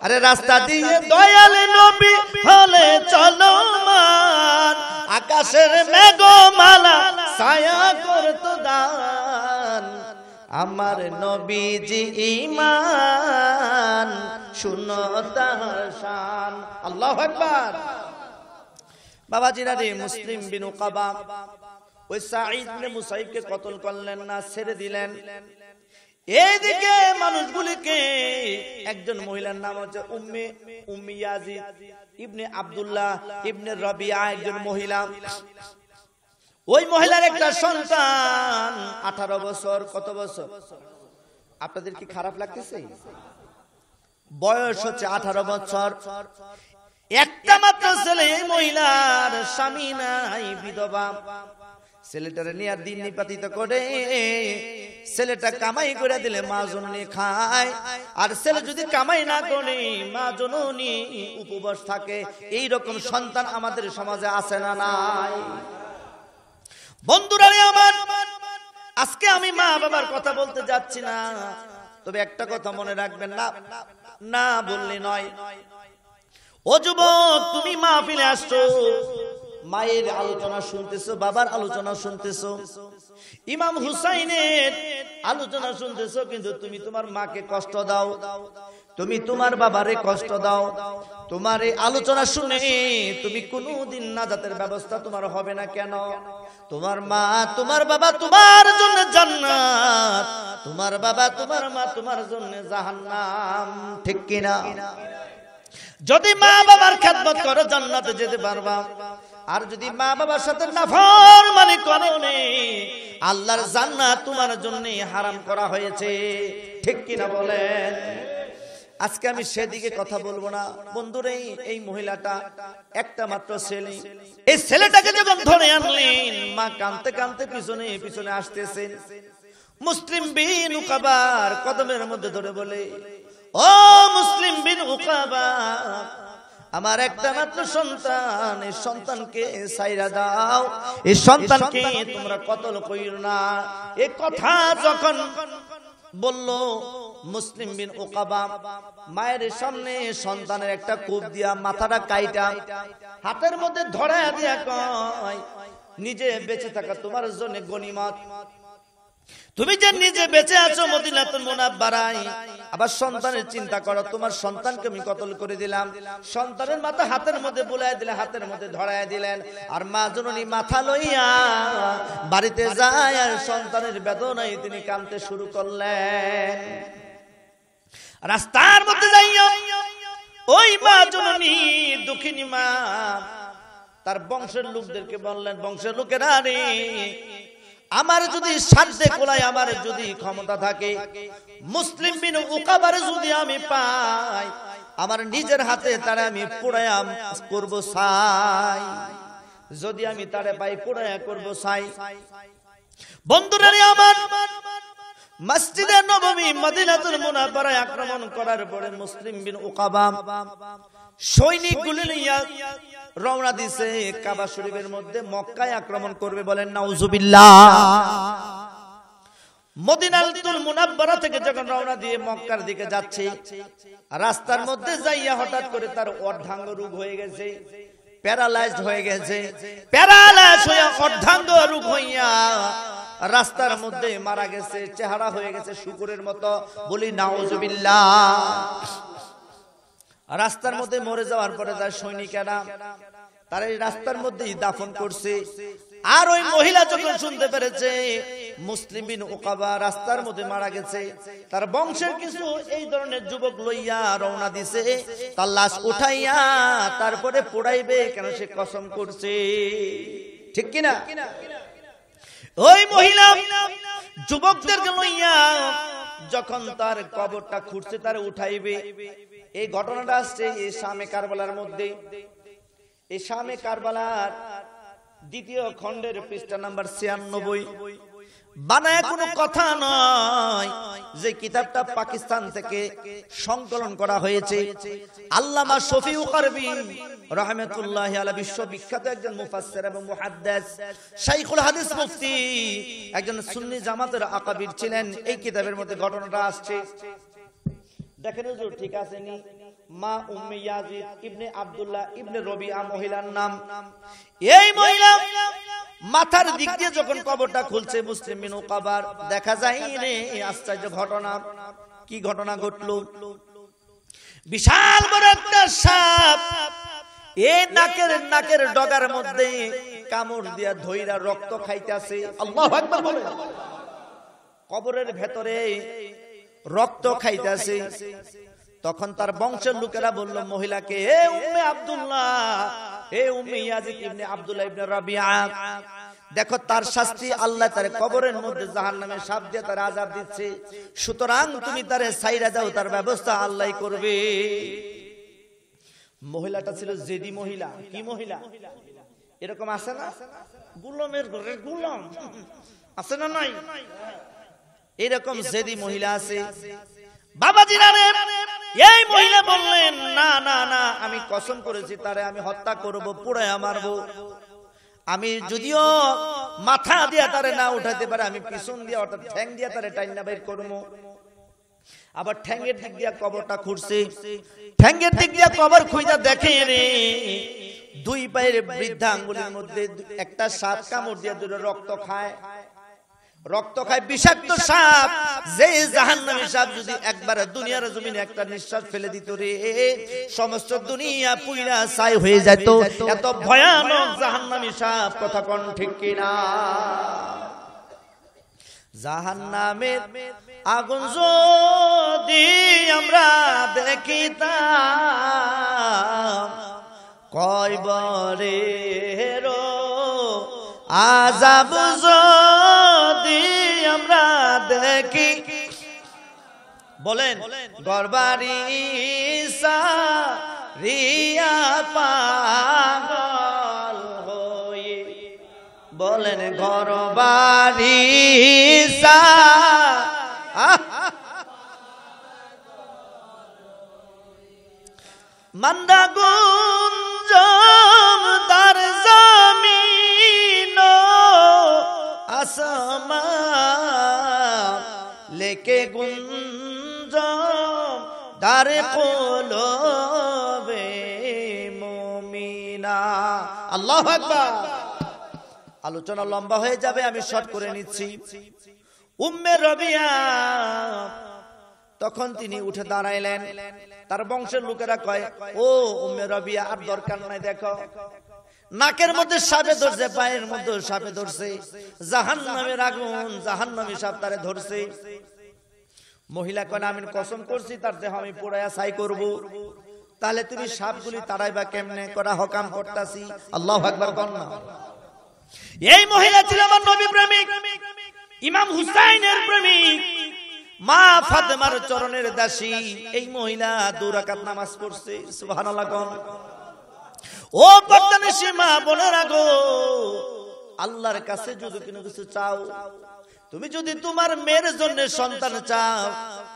আরে রাস্তা দিয়ে দয়াল নবী হলে চলো মান আকাশের মেঘমালা ছায়া করতো দান আমার নবীজি ইমান শুনো তার শান আল্লাহ একবার বাবাজিরা রে মুসলিম বিনু কাবা ওই সাঈদ মুসাইবকে কতল করলেন না ছেড়ে দিলেন এইদিকে মানুষগুলিকে একজন মহিলার নাম হচ্ছে Umm Umm Yazid ibn Abdullah ibn Rabia একজন মহিলা ওই মহিলার একটা সন্তান 18 বছর কত বছর আপনাদের কি খারাপ লাগতেছে বয়স হচ্ছে 18 বছর একটা মাত্র ছেলে মহিলার স্বামী নাই বিধবা ছেলেটারে নিয়ে দিন নিপাতিত করে ছেলেটা কামাই করে দিলে মা জননি খায় আর ছেলে যদি কামাই না করে মা জননি উপবাস থাকে এই রকম সন্তান আমাদের সমাজে আছে না নাই বন্ধুরা আমার আজকে আমি মা বাবার কথা বলতে যাচ্ছি না তবে একটা কথা মনে রাখবেন না না বললে নয় ও যুবক তুমি মা ফিরে আসছো মায়ের আলোচনা শুনতেছো বাবার আলোচনা শুনতেছো ইমাম হুসাইনের আলোচনা শুনতেছো কিন্তু তুমি তোমার মাকে কষ্ট দাও তুমি তোমার বাবারে কষ্ট দাও তোমার এই আলোচনা শুনে তুমি কোনোদিন নাজাতের ব্যবস্থা তোমার হবে না কেন তোমার মা তোমার বাবা তোমার জন্য জান্নাত তোমার বাবা তোমার মা তোমার জন্য জাহান্নাম ঠিক কিনা যদি মা বাবার খেদমত করো জান্নাতে যেতে পারবা আর যদি মা বাবার সাথে নাফর মানে কারণে মানে আল্লাহর জান্নাত তোমার জন্য হারাম করা হয়েছে ঠিক কিনা বলেন আজকে আমি সেদিকে কথা বলবো না বন্ধুরে এই মহিলাটা একটা মাত্র ছেলে এই ছেলেটাকে যখন ধরে আনলেন মা কানতে কানতে পিছনে পিছনে আসতেছেন মুসলিম বিন উকাবার কদমের মধ্যে ধরে বলে ও মুসলিম বিন উকাবার আমার একটা মাত্র সন্তান এই সন্তানকে সাইরা দাও এই সন্তানকে তোমরা কতল কইর না এ কথা যখন বলল মুসলিম বিন ওকাবা মায়ের সামনে সন্তানের একটা কোপ দিয়া মাথাটা কাইটা হাতের মধ্যে ধরা দিয়া কয় নিজে বেঁচে থাকা তোমার জন্য গণিমত তুমি যে নিজে বেঁচে আছো মোনা বাড়াই আবার সন্তানের চিন্তা করো তোমার সন্তানকে আমি কতল করে দিলাম সন্তানের মাথা হাতের মধ্যে বুলাই দিলে হাতের মধ্যে ধরায় দিলেন আর মা জননী মাথা লইয়া বাড়িতে যায় আর সন্তানের বেদনায় তিনি কামতে শুরু করলেন রাস্তার মধ্যে যাইয়া ওই মা জননী দুঃখিনী মা তার বংশের লোকদেরকে বললেন বংশের লোকেরা রে আমার যদি সাধ্যে কোলায় আমার যদি ক্ষমতা থাকে মুসলিম বিন উকাবারে যদি আমি পাই আমার নিজের হাতে তারে আমি পুরায়াম করব সাই যদি আমি তারে পাই পুরায়া করব সাই বন্ধুরা আমার মসজিদে নবমী মদিনাতুল মুনাওয়ারায় আক্রমণ করার পরে মুসলিম বিন উকাবা গুলি নিয়ে রওনা দিছে কাবা শরীফের মধ্যে মক্কায় আক্রমণ করবে বলেন নাউজুবিল্লাহ দিয়ে মক্কার দিকে রাস্তার মধ্যে যাইয়া হঠাৎ করে তার অর্ধাঙ্গ রোগ হয়ে গেছে প্যারালাইজড হয়ে গেছে প্যারালাইজ হইয়া অর্ধাঙ্গ রোগ হইয়া রাস্তার মধ্যে মারা গেছে চেহারা হয়ে গেছে শুকুরের মতো বলি নাউজুবিল্লাহ রাস্তার মধ্যে মরে যাওয়ার পরে তার সৈনিকেরা তারা এই রাস্তার মধ্যেই দাফন করছে আর ওই মহিলা যখন শুনতে পেরেছে মুসলিম ওকাবা রাস্তার মধ্যে মারা গেছে তার বংশের কিছু এই ধরনের যুবক লইয়া রওনা দিছে তার লাশ উঠাইয়া তারপরে পোড়াইবে কেন সে কসম করছে ঠিক কিনা ওই মহিলা যুবকদের লইয়া যখন তার কবরটা খুঁড়ছে তার উঠাইবে এই ঘটনাটা আসছে এই সামে কারবালার মধ্যে এশামে কারবালার দ্বিতীয় খণ্ডের পৃষ্ঠা নাম্বার ছিয়ানব্বই বানায় কোনো কথা নয় যে কিতাবটা পাকিস্তান থেকে সংকলন করা হয়েছে আল্লামা শফিউ করবি রহমতুল্লাহ একজন এবং একজন সুন্নি জামাতের এই কিতাবের মধ্যে ঘটনাটা আসছে দেখেন ঠিক আছে মা Umm Yazid ibn Abdullah ibn Rabia মহিলার নাম এই মহিলা মাথার দিক দিয়ে যখন কবরটা খুলছে মুসলিম মিনু কবর দেখা যায় রে আশ্চর্য ঘটনা কি ঘটনা ঘটলো বিশাল বড় একটা সাপ এই নাকের নাকের ডগার মধ্যে কামড় দিয়া ধইরা রক্ত খাইতেছে আল্লাহু আকবার বলে কবরের ভেতরে রক্ত খাইতেছে তখন তার বংশের লোকেরা বলল মহিলাকে এ উম্মে আব্দুল্লাহ এ Umm Yazid ibn Abdullah ibn Rabia দেখো তার শাস্তি আল্লাহ তার কবরের মধ্যে জাহান নামে সাপ দিয়ে তার আজাব দিচ্ছে সুতরাং তুমি তার সাইরা যাও তার ব্যবস্থা আল্লাহ করবে মহিলাটা ছিল জেদি মহিলা কি মহিলা এরকম আছে না গুলমের ঘরে গুলম আছে না নাই এরকম জেদি মহিলা আছে বাবা জিরানের এই মহিলা বললেন না না না আমি কসম করেছি তারে আমি হত্যা করবো পুড়ে মারবো আমি যদিও মাথা দিয়া তারে না উঠাতে পারে আমি পিছন দিয়া অর্থাৎ ঠ্যাং দিয়া তারে টাইনা বের করবো আবার ঠ্যাঙ্গের দিক দিয়া কবরটা খুঁড়ছে ঠ্যাঙ্গের দিক দিয়া কবর খুঁজা দেখে দুই পায়ের বৃদ্ধা আঙ্গুলের মধ্যে একটা সাপ কামড় দিয়ে দুটো রক্ত খায় রক্ত খায় বিষাক্ত সাপ যে জাহান্ন সাপ যদি এক একবার দুনিয়ার জমিনে একটা নিঃশ্বাস ফেলে দিত রে সমস্ত দুনিয়া পুইরা ছাই হয়ে যেত এত ভয়ানক জাহান্নামী সাপ কথা কোন ঠিক কি না জাহান্নামের আগুন যদি আমরা দেখিতাম কয় বরে হেরো আজাব যদি আমরা দেখি বলেন গরবারি রিয়া পাগল হয়ে বলেন গরবারি মন্দা গুঞ্জ তার জমিন আসমা লেকে গুঞ্জ در قلوب মুমিনা আল্লাহ আকবার আলোচনা লম্বা হয়ে যাবে আমি শর্ট করে নিচ্ছি উম্মে রবিয়া তখন তিনি উঠে দাঁড়াইলেন তার বংশের লোকেরা কয় ও উম্মে রবিয়া আর দরকার নাই দেখো নাকের মধ্যে সাপে ধরছে পায়ের মধ্যে সাপে ধরছে জাহান নামের আগুন জাহান নামে সাপ তারে ধরছে মহিলা কেন আমি কসম করছি তার দেহ আমি পুরাইয়া সাই করব তাহলে তুমি সাপগুলি বা কেমনে করা হকাম করতাছি আল্লাহ একবার কর না এই মহিলা ছিল আমার নবী প্রেমিক ইমাম হুসাইনের প্রেমিক মা ফাতেমার চরণের দাসী এই মহিলা দুরাকাত নামাজ পড়ছে সুবহানাল্লাহ কোন ও পর্দানি সীমা বোনের আগো আল্লাহর কাছে যদি কোনো কিছু চাও তুমি যদি তোমার মেয়ের জন্য সন্তান চাও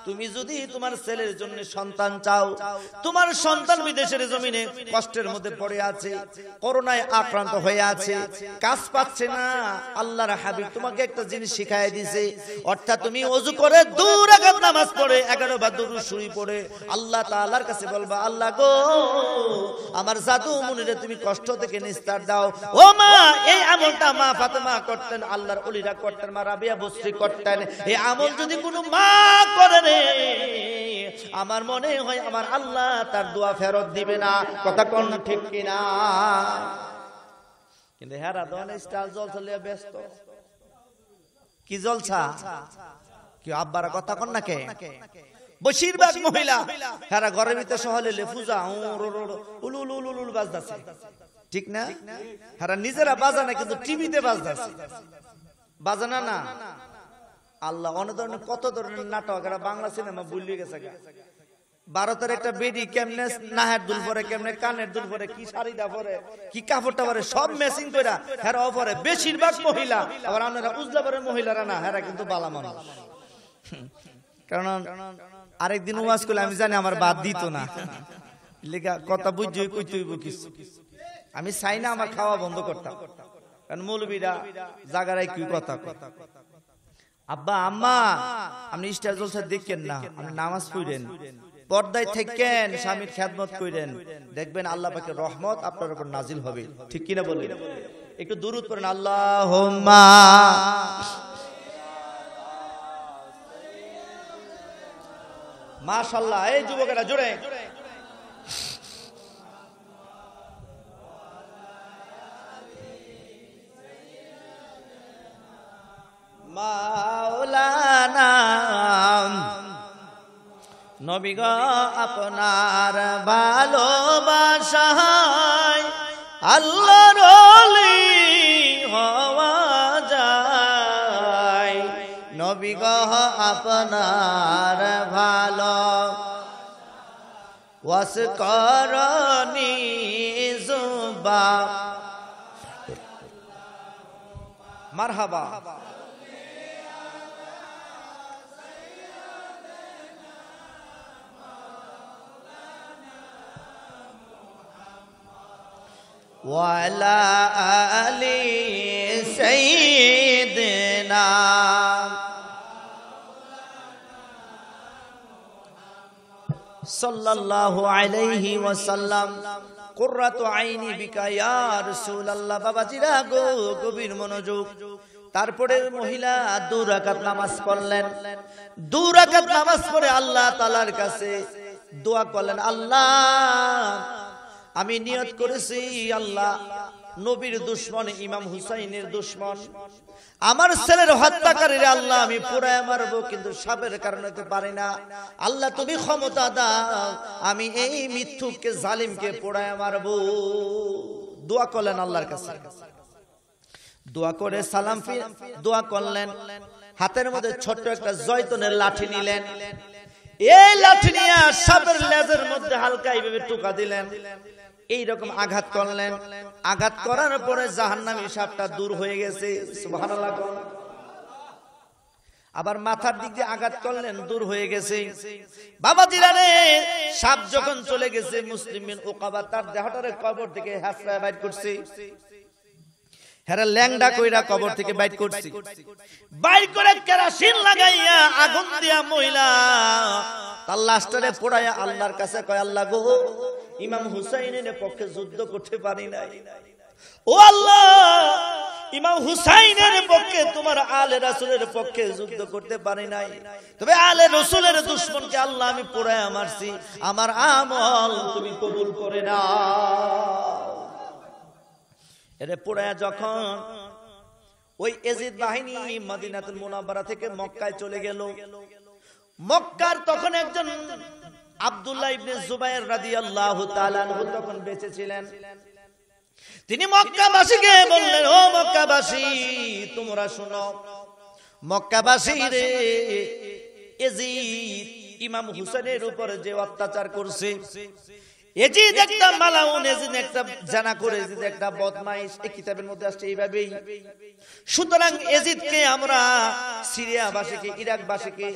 তুমি যদি তোমার ছেলের জন্য সন্তান চাও তোমার সন্তান বিদেশের জমিনে কষ্টের মধ্যে পড়ে আছে করোনায় আক্রান্ত হয়ে আছে কাজ পাচ্ছে না আল্লাহর হাবিব তোমাকে একটা জিনিস শিখাই দিছে অর্থাৎ তুমি ওযু করে দূর আঘাত নামাজ পড়ে 11 বার দূর শুরু পড়ে আল্লাহ তাআলার কাছে বলবা আল্লাহ গো আমার জাদু মুনিরে তুমি কষ্ট থেকে নিস্তার দাও ও মা এই আমলটা মা ফাতেমা করতেন আল্লাহর ওলিরা করতেন মা রাবিয়া বসরি করতেন এই আমল যদি কোনো মা করেন যাবে আমার মনে হয় আমার আল্লাহ তার দোয়া ফেরত দিবে না কথা কন ঠিক কিনা কিন্তু হেরা হ্যাঁ, দোয়ান স্টার জলসা লিয়ে ব্যস্ত কি জলসা কি আব্বার কথা কন নাকে কে বেশিরভাগ মহিলা হেরা হ্যাঁ, ঘরের ভিতরে সহলে লে লেফুজা উলুল উলুল উল বাজদাছে ঠিক না হেরা হ্যাঁ, নিজেরা বাজানা কিন্তু টিভিতে বাজদাছে বাজানা না আল্লাহ অনেক ধরনের কত ধরনের নাটক এটা বাংলা সিনেমা বুলিয়ে গেছে ভারতের একটা বেডি কেমনে নাহের দুল পরে কেমনে কানের দুল পরে কি শাড়িটা পরে কি কাপড়টা পরে সব মেশিন করে হেরা পরে বেশিরভাগ মহিলা আবার আপনারা উজলা পরে মহিলারা না হেরা কিন্তু বালা মানুষ কারণ আরেকদিন ওয়াজ করলে আমি জানি আমার বাদ দিত না লেখা কথা বুঝি কইতেই কিছু আমি চাই না আমার খাওয়া বন্ধ করতাম কারণ মৌলবীরা জাগারাই কি কথা কথা আব্বা আম্মা আপনি স্টার জলসা দেখেন না আপনি নামাজ পড়েন পর্দায় থাকেন স্বামীর খেদমত করেন দেখবেন আল্লাহ পাকের রহমত আপনার উপর নাজিল হবে ঠিক কিনা বলেন একটু দূরত পড়েন আল্লাহ মাশাল্লাহ এই যুবকেরা জুড়ে মাওলানা নবী গ আপনার ভালোবাসায় আল্লাহর হওয়া যায় নবী গ আপনার ভালো ওয়াস করনি জুবা মারহাবা আলি সঈদ না সাল্লাল্লাহু আলাইহি ওয়াসাল্লাম কুরাতু বিকা ইয়া রাসূলুল্লাহ বাবাজিরা গো গভীর মনোযোগ তারপরে মহিলা দু রাকাত নামাজ পড়লেন দু রাকাত নামাজ পড়ে আল্লাহ তালার কাছে দোয়া করলেন আল্লাহ আমি নিয়ত করেছি আল্লাহ নবীর দুশ্মন ইমাম হুসাইনের দুশ্মন আমার ছেলের হত্যাকারীর আল্লাহ আমি পুরায় মারবো কিন্তু সাপের কারণে তো পারি না আল্লাহ তুমি ক্ষমতা দাও আমি এই মিথ্যুককে জালিমকে পুরায় মারবো দোয়া করলেন আল্লাহর কাছে দোয়া করে সালাম দোয়া করলেন হাতের মধ্যে ছোট্ট একটা জয়তনের লাঠি নিলেন এই লাঠি নিয়ে সাপের লেজের মধ্যে হালকা এইভাবে টুকা দিলেন এইরকম আঘাত করলেন আঘাত করার পরে জাহান নামী সাপটা দূর হয়ে গেছে সুবহানাল্লাহ আবার মাথার দিক দিয়ে আঘাত করলেন দূর হয়ে গেছে বাবা জিরারে সাপ যখন চলে গেছে মুসলিম ও কাবা তার দেহটারে কবর থেকে হাসরা বাইর করছে হেরা ল্যাংডা কইরা কবর থেকে বাইট করছি করে কেরাসিন লাগাইয়া আগুন দিয়া মহিলা তার লাস্টারে পোড়াইয়া আল্লাহর কাছে কয় আল্লাহ গো ইমাম হুসাইনের পক্ষে যুদ্ধ করতে পারি নাই ও আল্লাহ ইমাম হুসাইনের পক্ষে তোমার আলে রাসুলের পক্ষে যুদ্ধ করতে পারি নাই তবে আলে রসুলের দুশ্মনকে আল্লাহ আমি পোড়ায় মারছি আমার আমল তুমি কবুল করে না এটা পোড়ায় যখন ওই এজিদ বাহিনী মদিনাতুল মুনাবারা থেকে মক্কায় চলে গেল মক্কার তখন একজন আবদুল্লাহ ইবনে জুবাইর রাদিয়াল্লাহু তাআলা আনহু তখন বেঁচে ছিলেন তিনি মক্কাবাসীকে বললেন ও মক্কাবাসী তোমরা শোনো মক্কাবাসী রে এজিদ ইমাম হুসেনের উপর যে অত্যাচার করছে এজিদ একটা মালাউন এজিদ একটা জানা করে এজিদ একটা বদমাইশ এই কিতাবের মধ্যে আসছে এইভাবেই সুতরাং এজিদকে আমরা সিরিয়াবাসীকে ইরাকবাসীকে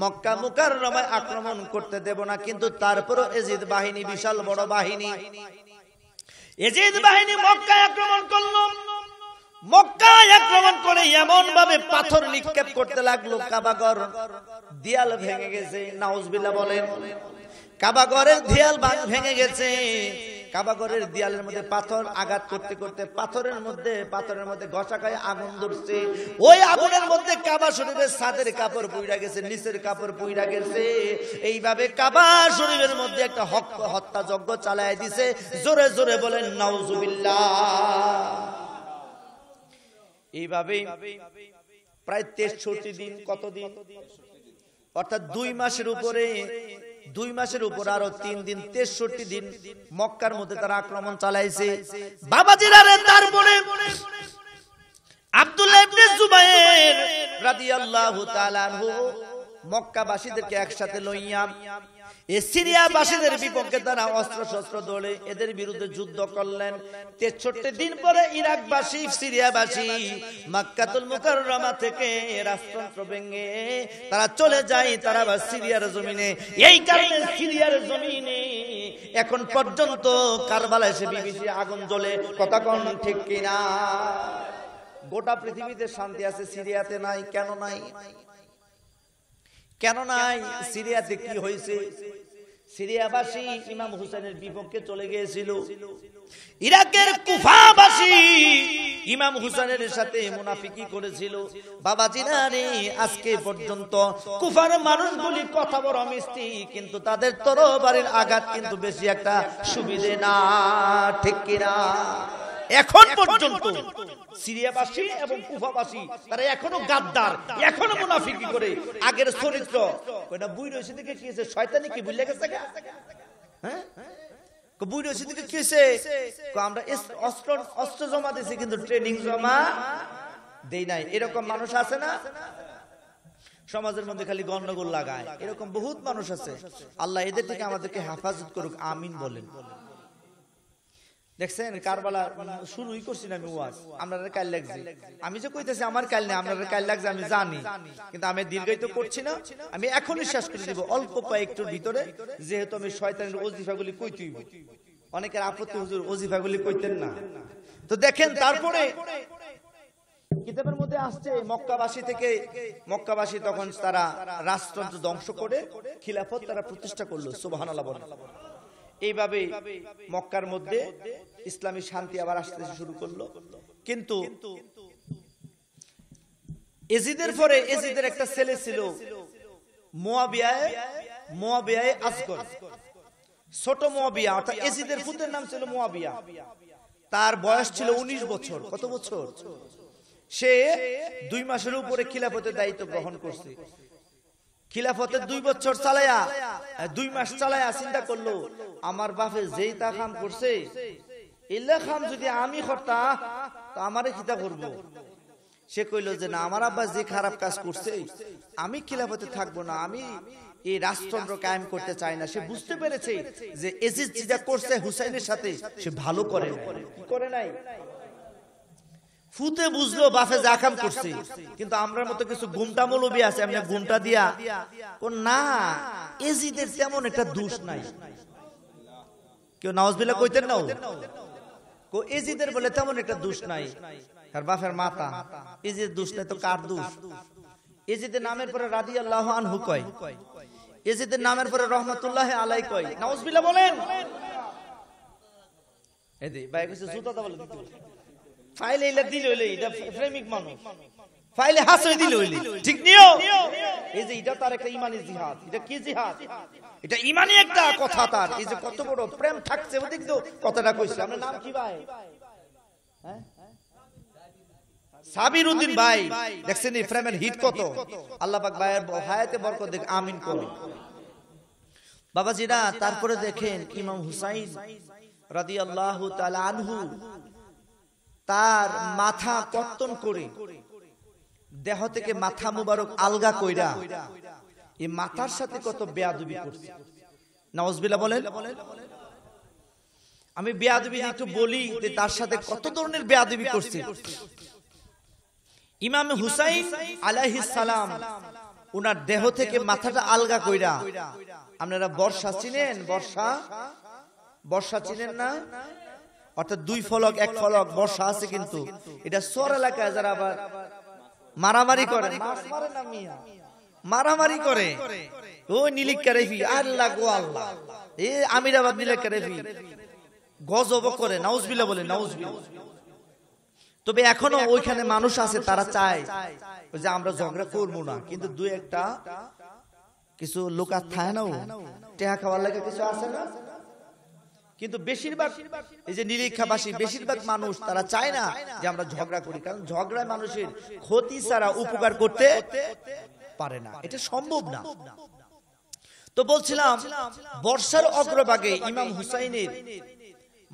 মক্কা মুকাররমায় আক্রমণ করতে দেব না কিন্তু তারপরও এজিদ বাহিনী বিশাল বড় বাহিনী এজিদ বাহিনী মক্কায় আক্রমণ করলো মক্কায় আক্রমণ করে এমন ভাবে পাথর নিক্ষেপ করতে লাগলো কাবাগর দিয়াল ভেঙে গেছে নাউজবিল্লা বলেন কাবাগরের দেয়াল বাঁধ ভেঙে গেছে কাবাগরের দেয়ালের মধ্যে পাথর আঘাত করতে করতে পাথরের মধ্যে পাথরের মধ্যে ঘষাকায় আগুন ধরছে ওই আগুনের মধ্যে কাবা শরীফের সাদের কাপড় পুইরা গেছে নিচের কাপড় পুইরা গেছে এইভাবে কাবা শরীফের মধ্যে একটা হক হত্যাযজ্ঞ চালায় দিছে জোরে জোরে বলেন নাউজুবিল্লা এইভাবে প্রায় তেষট্টি দিন কতদিন অর্থাৎ দুই মাসের উপরে দুই মাসের উপর আরো তিন দিন তেষট্টি দিন মক্কার মধ্যে তারা আক্রমণ চালাইছে তার তারপরে আব্দুল্লাহ ইবনে মক্কাবাসীদেরকে একসাথে লইয়া সিরিয়াবাসীদের বিপক্ষে তারা অস্ত্র শস্ত্র দৌড়ে এদের বিরুদ্ধে যুদ্ধ করলেন তেষট্টি দিন পরে ইরাকবাসী সিরিয়াবাসী মাক্কাতুল মুকাররমা থেকে ভেঙে তারা চলে যায় তারা সিরিয়ার জমিনে এই কারণে সিরিয়ার জমিনে এখন পর্যন্ত কারবালা এসে বিবিসি আগুন জ্বলে কথা কন ঠিক কিনা গোটা পৃথিবীতে শান্তি আছে সিরিয়াতে নাই কেন নাই কেন নাই সিরিয়াতে কি হয়েছে সিরিয়াবাসী ইমাম হুসেনের বিপক্ষে চলে গিয়েছিল ইরাকের কুফাবাসী ইমাম হুসেনের সাথে মুনাফিকি করেছিল বাবা জিনারে আজকে পর্যন্ত কুফার মানুষগুলি কথা বড় মিষ্টি কিন্তু তাদের তরবারের আঘাত কিন্তু বেশি একটা সুবিধে না ঠিক কিনা এখন পর্যন্ত সিরিয়াবাসী এবং কুফাবাসী তারা এখনো গাদ্দার এখনো মুনাফিকি করে আগের চরিত্র কয়টা বুই রয়েছে দেখে কি আছে শয়তানি কি ভুলে গেছে হ্যাঁ আল্লাহ এদের থেকে আমাদেরকে হেফাজত করুক আমিন বলেন দেখছেন কারবালা শুরুই করছি না আমি ওয়াজ আপনারা কাল লাগছে আমি যে কইতেছি আমার কাল নেই আপনারা কাল লাগছে আমি জানি কিন্তু আমি দীর্ঘায়িত করছি না আমি এখনই শেষ করে দিব অল্প একটু ভিতরে যেহেতু আমি শয়তানের গুলি কইতেই অনেকের আপত্তি হুজুর গুলি কইতেন না তো দেখেন তারপরে কিতাবের মধ্যে আসছে মক্কাবাসী থেকে মক্কাবাসী তখন তারা রাষ্ট্রন্ত ধ্বংস করে খিলাফত তারা প্রতিষ্ঠা করলো সুবাহ এইভাবে মক্কার মধ্যে ইসলামী শান্তি আবার আসতে শুরু করলো কিন্তু এজিদের পরে এজিদের একটা ছেলে ছিল ছোট মোয়াবিয়া অর্থাৎ এজিদের নাম ছিল মোয়াবিয়া তার বয়স ছিল ১৯ বছর কত বছর সে দুই মাসের উপরে খিলাফতের দায়িত্ব গ্রহণ করছে খিলাফতের দুই বছর চালায়া দুই মাস চালায়া চিন্তা করলো আমার বাপে যেই তা কাম করছে এলে যদি আমি হর্তা তো আমারে খিতা করব। সে কইল যে না আমার আব্বাস যে খারাপ কাজ করছে আমি খিলাফতে থাকবো না আমি এই রাজতন্ত্র কায়েম করতে চাই না সে বুঝতে পেরেছে যে এজিজ যেটা করছে হুসাইনের সাথে সে ভালো করে কি করে নাই ফুতে বুঝলো বাফে জাকাম করছে কিন্তু আমরা মতো কিছু গুমটা মৌলবি আছে আমি গুমটা দিয়া কোন না এজিদের তেমন একটা দোষ নাই কেউ নওয়াজ কইতেন না কো এজিদের বলে তেমন একটা দোষ নাই তার বাপের মাতা এজিদের দোষ নাই তো কার দোষ এজিদের নামের পরে রাদি আল্লাহ আনহু কয় এজিদের নামের পরে রহমতুল্লাহ আলাই কয় নাউজবিল্লাহ বলেন এদি ভাই কইছে জুতা বলে দিতে ফাইল এইলা দিল এটা ফ্রেমিক মানুষ ফাইলে হাস দিল হইলি ঠিক নিও এই যে এটা তার একটা ইমানি জিহাদ এটা কি জিহাদ এটা ইমানি একটা কথা তার এই যে কত বড় প্রেম থাকছে ও দেখতো কথাটা কইছে আমার নাম কি ভাই হ্যাঁ সাবির ভাই দেখছেন এই ফ্রেমের হিট কত আল্লাহ পাক ভাইয়ের হায়াতে বরকত দেখ আমিন বাবা জিরা তারপরে দেখেন ইমাম হুসাইন রাদি আল্লাহ আনহু তার মাথা কর্তন করে দেহ থেকে মাথা মুবারক আলগা কইরা এই মাথার সাথে কত বেয়াদুবি করছে নওয়াজবিলা বলেন আমি বেয়াদুবি একটু বলি যে তার সাথে কত ধরনের বেয়াদুবি করছে ইমাম হুসাইন আলাইহিস সালাম ওনার দেহ থেকে মাথাটা আলগা কইরা আপনারা বর্ষা চিনেন বর্ষা বর্ষা চিনেন না অর্থাৎ দুই ফলক এক ফলক বর্ষা আছে কিন্তু এটা সর এলাকায় যারা আবার মারামারি করে মারামারি করে ও নিলিক কারেফি আল্লাহ গো আল্লাহ এ আমিরাবাদ নীলিক কারেফি গজব করে নাউজবিলা বলে নাউজবিলা তবে এখনো ওইখানে মানুষ আছে তারা চায় যে আমরা ঝগড়া করবো না কিন্তু দুই একটা কিছু লোক আর থায় না টেহা খাওয়ার লাগে কিছু আছে না কিন্তু বেশিরভাগ এই যে নিরীক্ষাবাসী বেশিরভাগ মানুষ তারা চায় না যে আমরা ঝগড়া করি কারণ ঝগড়ায় মানুষের ক্ষতি ছাড়া উপকার করতে পারে না এটা সম্ভব না তো বলছিলাম বর্ষার অগ্রভাগে ইমাম হুসাইনের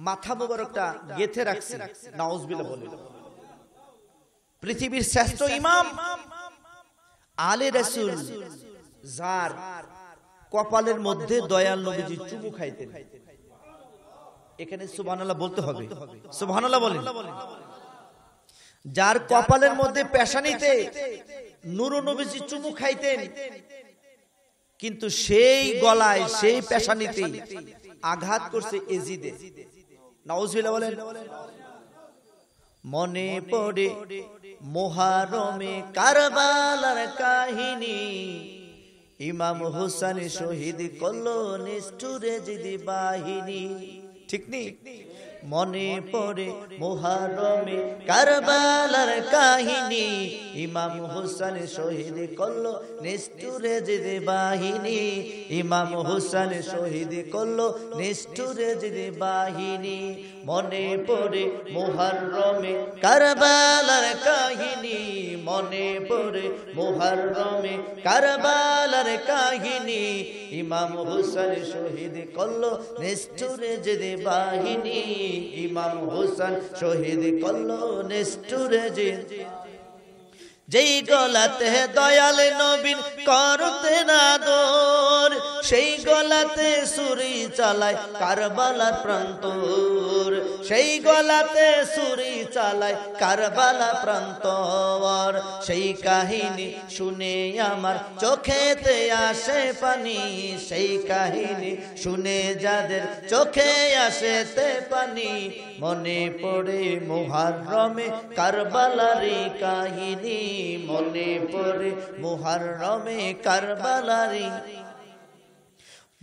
মাথা মোবারকটা গেথে রাখছে নাউজবিল্লা বলে পৃথিবীর শ্রেষ্ঠ ইমাম আলে রাসুল যার কপালের মধ্যে দয়াল নবীজি চুমু খাইতেন এখানে সুবহানাল্লাহ বলতে হবে সুবহানাল্লাহ বলেন যার কপালের মধ্যে পেশানিতে নুরনবীজি চুমু খাইতেন কিন্তু সেই গলায় সেই পেশানিতে আঘাত করছে এজিদে নাউজবিল্লাহ বলেন মনে পড়ে মহারমে কারবালার কাহিনী ইমাম হোসেন শহীদ করল নিষ্ঠুরে জিদি বাহিনী ठीक नहीं মনে পড়ে মোহারমে কারবালার কাহিনী ইমাম হোসেন শহীদ করলো নিষ্ঠুরে যদি বাহিনী ইমাম হোসেন শহীদ করলো নিষ্ঠুরে যদি বাহিনী মনে পড়ে মোহারমে কারবালার কাহিনী মনে পড়ে মোহারমে কারবালার কাহিনী ইমাম হোসেন শহীদ করলো নিষ্ঠুরে যদি বাহিনী ইমাম হোসেন শহীদ করলো নিষ্ঠুরে যে যেই গলাতে দয়াল নবীন করতে না দোষ সেই গলাতে সুরি চালায় কারবালার প্রান্তর সেই গলাতে সুরি চালায় কারবালা প্রান্তর সেই কাহিনী শুনে আমার চোখেতে আসে পানি সেই কাহিনী শুনে যাদের চোখে আসেতে পানি মনে পড়ে মোহারমে কারবালারি কাহিনী মনে পড়ে মোহারমে কারবালারি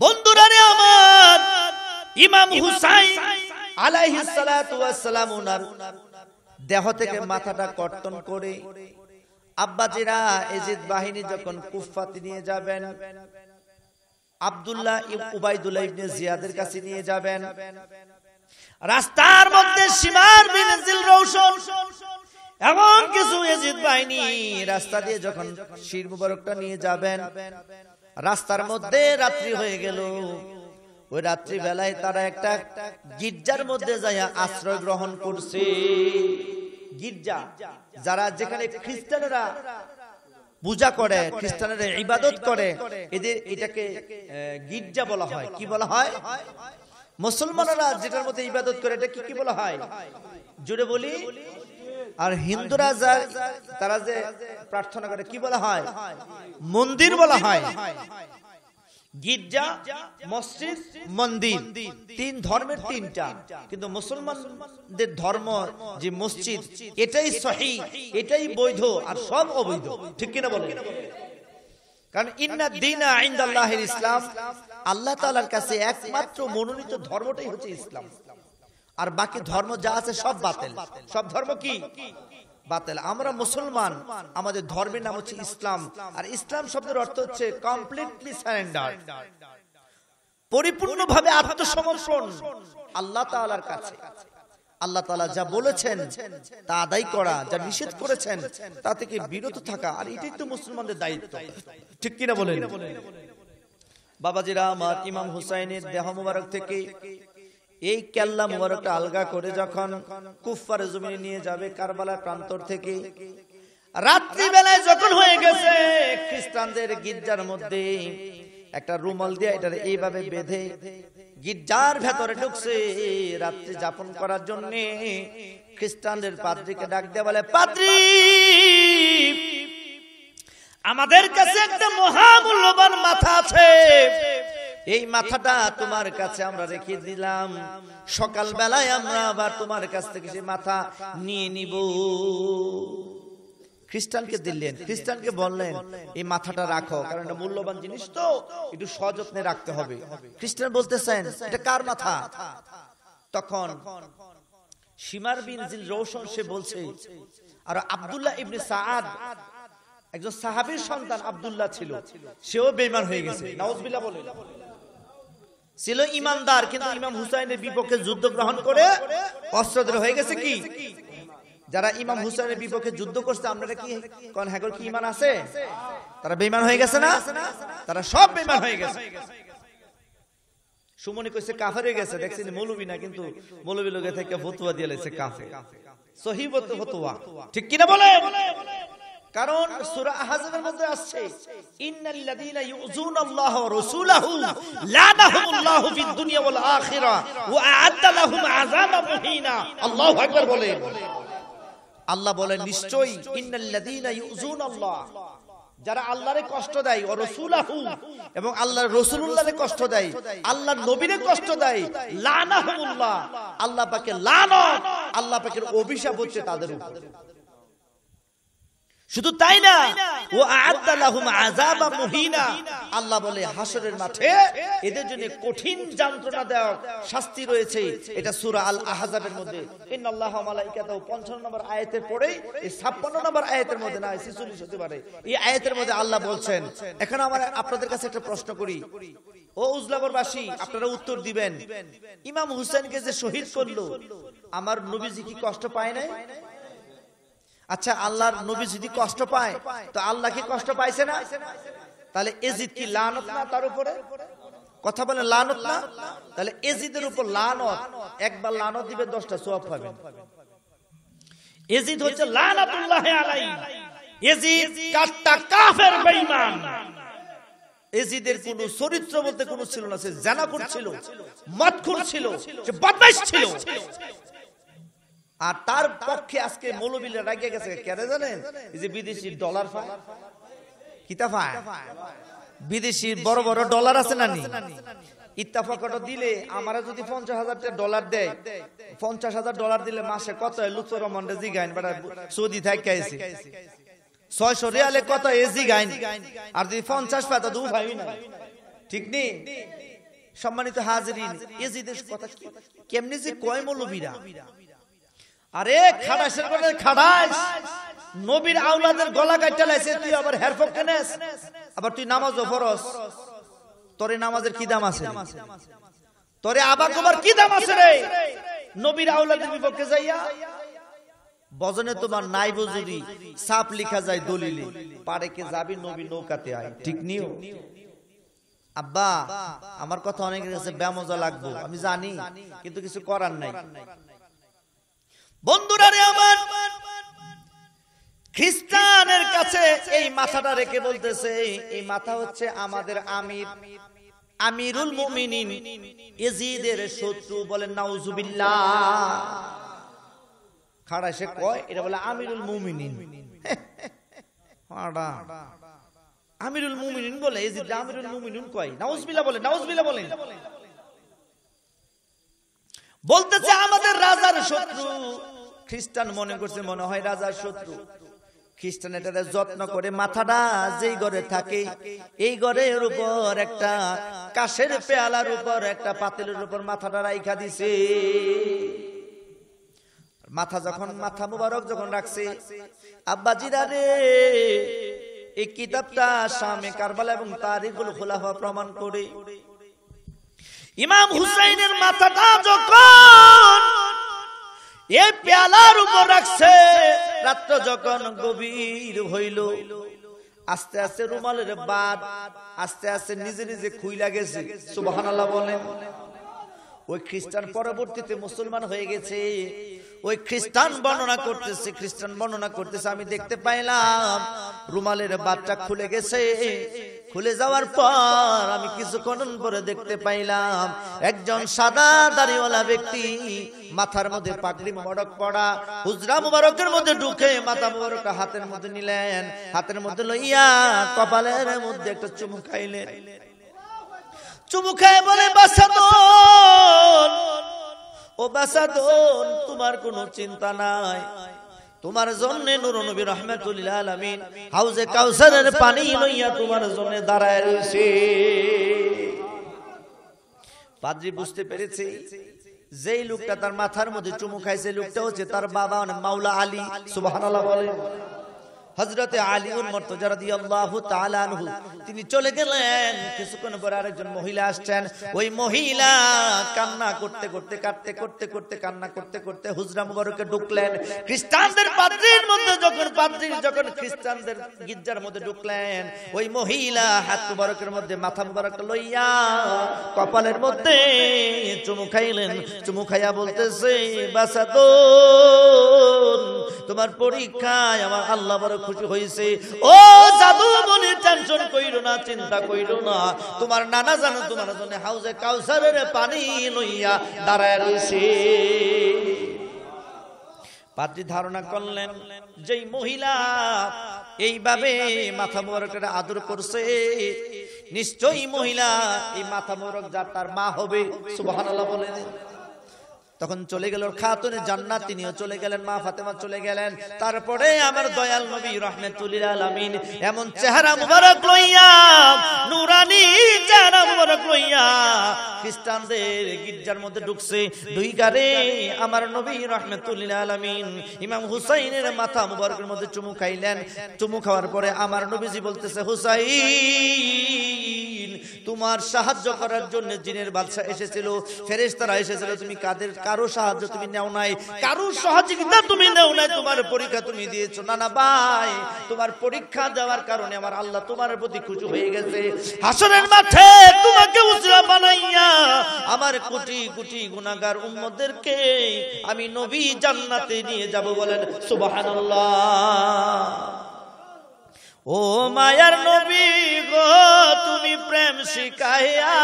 বন্ধুরারে আমার ইমাম হুসাইন সালাতু ওনার দেহ থেকে মাথাটা কর্তন করে আব্বাজিরা এজিদ বাহিনী যখন নিয়ে যাবেন আব্দুল্লাহ উবাইদুল্লাহ ইবনে জিয়াদের কাছে নিয়ে যাবেন রাস্তার মধ্যে সীমার রৌশন এমন কিছু এজিদ বাহিনী রাস্তা দিয়ে যখন শির মুবারকটা নিয়ে যাবেন রাস্তার মধ্যে রাত্রি হয়ে গেল ওই রাত্রি বেলায় তারা একটা গির্জার মধ্যে যাইয়া আশ্রয় গ্রহণ করছে গির্জা যারা যেখানে খ্রিস্টানরা পূজা করে খ্রিস্টানের ইবাদত করে এদের এটাকে গির্জা বলা হয় কি বলা হয় মুসলমানরা যেটার মধ্যে ইবাদত করে এটা কি কি বলা হয় জুড়ে বলি আর হিন্দুরা যায় তারা যে প্রার্থনা করে কি বলা হয় মন্দির বলা হয় গির্জা মসজিদ মন্দির তিন ধর্মের তিনটা কিন্তু মুসলমানদের ধর্ম যে মসজিদ এটাই সহি এটাই বৈধ আর সব অবৈধ ঠিক কিনা বলে কারণ ইন্না দিন আইন ইসলাম আল্লাহ তালার কাছে একমাত্র মনোনীত ধর্মটাই হচ্ছে ইসলাম আর বাকি ধর্ম যা আছে সব বাতিল সব ধর্ম কি বাতিল আমরা মুসলমান আমাদের ধর্মের নাম হচ্ছে ইসলাম আর ইসলাম শব্দের অর্থ হচ্ছে কমপ্লিটলি সারেন্ডার পরিপূর্ণভাবে আত্মসমর্পণ আল্লাহ তাআলার কাছে আল্লাহ তালা যা বলেছেন তা আদায় করা যা নিষেধ করেছেন তা থেকে বিরত থাকা আর এটাই তো মুসলমানদের দায়িত্ব ঠিক কিনা বলেন বাবাজিরা আমার ইমাম হুসাইনের দেহ মুবারক থেকে এই কেল্লা মোবারকটা আলগা করে যখন কুফফার জমিনে নিয়ে যাবে কারবালার প্রান্তর থেকে রাত্রিবেলায় যখন হয়ে গেছে খ্রিস্টানদের গির্জার মধ্যে একটা রুমাল দিয়ে এটা এইভাবে বেঁধে গির্জার ভেতরে ঢুকছে রাত্রি যাপন করার জন্য খ্রিস্টানদের পাত্রীকে ডাক দেওয়া বলে পাত্রী আমাদের কাছে একটা মহামূল্যবান মাথা আছে এই মাথাটা তোমার কাছে আমরা রেখে দিলাম সকাল বেলায় আমরা আবার তোমার কাছ থেকে সে মাথা নিয়ে নিব খ্রিস্টানকে দিলেন খ্রিস্টানকে বললেন এই মাথাটা রাখো কারণ এটা মূল্যবান জিনিস তো একটু সযত্নে রাখতে হবে খ্রিস্টান বলতেছেন এটা কার মাথা তখন সীমার বিন জিল রৌশন সে বলছে আর আব্দুল্লাহ ইবনে সাদ একজন সাহাবীর সন্তান আব্দুল্লাহ ছিল সেও বেমার হয়ে গেছে নাউজবিল্লাহ বলে ছিল ইমানদার কিন্তু ইমাম হুসাইনের বিপক্ষে যুদ্ধ গ্রহণ করে অস্ত্র হয়ে গেছে কি যারা ইমাম হুসাইনের বিপক্ষে যুদ্ধ করছে আপনারা কি কোন হ্যাগর কি ইমান আছে তারা বেমান হয়ে গেছে না তারা সব বেমান হয়ে গেছে সুমনি কইছে কাফের হয়ে গেছে দেখছেন মৌলবি না কিন্তু মৌলবি লোকে থেকে ফতুয়া দিয়ে লাইছে কাফে সহি ফতুয়া ঠিক কিনা বলে কারণ সূরা আহজাবের মধ্যে আসছে ইন্নাল্লাযীনা ওয়া রাসূলাহু লানাহুমুল্লাহু ফিদ দুনিয়া ওয়াল আখিরা ওয়া লাহুম মুহিনা আল্লাহু আকবার বলেন আল্লাহ বলেন নিশ্চয়ই ইন্নাল্লাযীনা যারা আল্লাহরে কষ্ট দেয় ও রসুলাহু এবং আল্লাহর রসুলুল্লাহরে কষ্ট দেয় আল্লাহর নবীরে কষ্ট দেয় লানাহুমুল্লাহ আল্লাহ পাকে লানত আল্লাহ পাকের অভিশাপ হচ্ছে তাদের উপর শুধু তাই না ও আজাবা মুহিনা আল্লাহ বলে হাসরের মাঠে এদের জন্য কঠিন যন্ত্রণা দেওয়া শাস্তি রয়েছে এটা সুরা আল আহাজাবের মধ্যে ইন্নাল্লাহ মালাইকাতাহু 55 নম্বর আয়াতের পরে এই 56 নম্বর আয়াতের মধ্যে না 46 হতে পারে এই আয়াতের মধ্যে আল্লাহ বলছেন এখন আমরা আপনাদের কাছে একটা প্রশ্ন করি ও উজলাবরবাসী আপনারা উত্তর দিবেন ইমাম হোসেনকে যে শহীদ করলো আমার নবীজি কি কষ্ট পায় নাই আচ্ছা আল্লাহর নবী যদি কষ্ট পায় তো আল্লাহ কি কষ্ট পাইছে না তাহলে এজিদ কি লানত না তার উপরে কথা বলে লানত না তাহলে এজিদের উপর লানত একবার লানত দিবে দশটা সোয়াব পাবে এজিদ হচ্ছে লানাতুল্লাহ আলাই এজিদ কাটটা কাফের বেঈমান এজিদের কোন চরিত্র বলতে কোন ছিল না সে জানা করছিল মদ ছিল সে বদমাইশ ছিল আর তার পক্ষে আজকে মৌলবিলে রাগিয়ে গেছে কেন জানেন যে বিদেশি ডলার পায় বিদেশি বড় বড় ডলার আছে না ইত্তাফাকটা দিলে আমরা যদি পঞ্চাশ হাজার ডলার দেয় পঞ্চাশ হাজার ডলার দিলে মাসে কত লুৎফর রহমানটা জিগাইন বেটা সৌদি থাকে আইসি ছয়শো রিয়ালে কত এ গাইন আর যদি পঞ্চাশ পায় তো দু ভাবি না ঠিক নেই সম্মানিত হাজরিন এজিদের কথা কেমনি যে কয় মৌলবীরা আরে খাটাইশের করে খাটাইস নবীর আওলাদের গলা কাটতে লাইছে তুই আবার হেরফক কেনেস আবার তুই নামাজ ফরস তোর নামাজের কি দাম আছে তোরে আবার তোমার কি দাম আছে রে নবীর আওলাদের বিপক্ষে যাইয়া বজনে তোমার নাই বুঝুরি সাপ লিখা যায় দলিলে পারে কে যাবি নবী নৌকাতে আয় ঠিক নিও আব্বা আমার কথা অনেক কাছে ব্যামজা লাগবে আমি জানি কিন্তু কিছু করার নাই বন্ধুরা রে আমার খ্রিস্টানের কাছে এই মাথাটা রেখে বলতেছে এই মাথা হচ্ছে আমাদের আমির আমিরুল মুমিনিন ইজিদের শত্রু বলেন নাউজুবিল্লাহ খাড়া সে কয় এটা বলে আমিরুল মুমিনিন আমিরুল মুমিনিন বলে ইজিদ আমিরুল মুমিনিন কয় নাউজবিল্লাহ বলে নাউজবিল্লাহ বলেন বলতেছে আমাদের রাজার শত্রু খ্রিস্টান মনে করছে মনে হয় রাজার শত্রু খ্রিস্টান এটাতে যত্ন করে মাথাটা যেই ঘরে থাকে এই ঘরের উপর একটা কাশের পেয়ালার উপর একটা পাতিলের উপর মাথাটা রাইখা দিছে মাথা যখন মাথা মুবারক যখন রাখছে আব্বাজিরা রে এই কিতাবটা স্বামী কারবালা এবং তারিখ খোলা হওয়া প্রমাণ করে ইমাম হুসাইনের মাথাটা যখন এ পেয়ালার উপর রাখছে রাত্র যখন গভীর হইল আস্তে আস্তে রুমালের বাদ আস্তে আস্তে নিজে নিজে খুইলা গেছে সুবাহান বলেন ওই খ্রিস্টান পরবর্তীতে মুসলমান হয়ে গেছে ওই খ্রিস্টান বর্ণনা করতেছে খ্রিস্টান বর্ণনা করতেছে আমি দেখতে পাইলাম রুমালের বাদটা খুলে গেছে খুলে যাওয়ার পর আমি কিছুক্ষণ পরে দেখতে পাইলাম একজন সাদা দাড়িওয়ালা ব্যক্তি মাথার মধ্যে পাগড়ি মড়ক পড়া হুজরা মুবারকের মধ্যে ঢুকে মাথা মুবারক হাতের মধ্যে নিলেন হাতের মধ্যে লইয়া কপালের মধ্যে একটা চুমু খাইলেন চুমু খায় বলে বাসাদন ও বাসাদন তোমার কোনো চিন্তা নাই তোমার জন্য নুর নবী রহমাতুল্লাহ আলমিন হাউজে কাউসারের পানি লইয়া তোমার জন্য দাঁড়ায় রয়েছে পাদ্রি বুঝতে পেরেছি যেই লোকটা তার মাথার মধ্যে চুমু খাইছে লোকটা হচ্ছে তার বাবা মাওলা আলী সুবাহ বলেন হজরতে আলিউল মর্তজার দিয়ে আল্লাহ তালানহু তিনি চলে গেলেন কিছুক্ষণ পরে আরেকজন মহিলা আসছেন ওই মহিলা কান্না করতে করতে কাটতে করতে করতে কান্না করতে করতে হুজরা মুবারকে ঢুকলেন খ্রিস্টানদের পাত্রীর মধ্যে যখন পাত্রী যখন খ্রিস্টানদের গির্জার মধ্যে ঢুকলেন ওই মহিলা হাত মুবারকের মধ্যে মাথা মুবারক লইয়া কপালের মধ্যে চুমু খাইলেন চুমু খাইয়া বলতেছে বাসা তোমার পরীক্ষায় আমার আল্লাহ বরক খুশি হয়েছে ও জাদু মনে টেনশন কইরো না চিন্তা কইরো না তোমার নানা জানো তোমার জন্য হাউজে কাউসারের পানি লইয়া দাঁড়ায় রয়েছে পাত্রী ধারণা করলেন যে মহিলা এইভাবে মাথা মোরকের আদর করছে নিশ্চয়ই মহিলা এই মাথা মোরক যার তার মা হবে সুবাহ বলে তখন চলে গেল খাতুনে জান্নাত তিনিও চলে গেলেন মা ফাতেমা চলে গেলেন তারপরে আমার দয়াল নবী রহমাতুল আলমিন এমন চেহারা মুবারক লইয়া নুরানি চেহারা মুবারক লইয়া খ্রিস্টানদের গির্জার মধ্যে ঢুকছে দুই গারে আমার নবী রহমাতুল আলমিন ইমাম হুসাইনের মাথা মুবারকের মধ্যে চুমু খাইলেন চুমু খাওয়ার পরে আমার নবীজি বলতেছে হুসাইন তোমার সাহায্য করার জন্য জিনের বাদশা এসেছিল ফেরেশতারা এসেছিল তুমি কাদের কারো সাহায্য তুমি নেও নাই কারো সহযোগিতা তুমি নেও নাই তোমার পরীক্ষা তুমি দিয়েছ না না ভাই তোমার পরীক্ষা দেওয়ার কারণে আমার আল্লাহ তোমার প্রতি খুশি হয়ে গেছে হাসনের মাঠে তোমাকে উজরা বানাইয়া আমার কোটি কোটি গুণাগার উম্মদেরকে আমি নবী জান্নাতে নিয়ে যাব বলেন সুবহানাল্লাহ ও মায়ার নবী গো তুমি প্রেম শিখাইয়া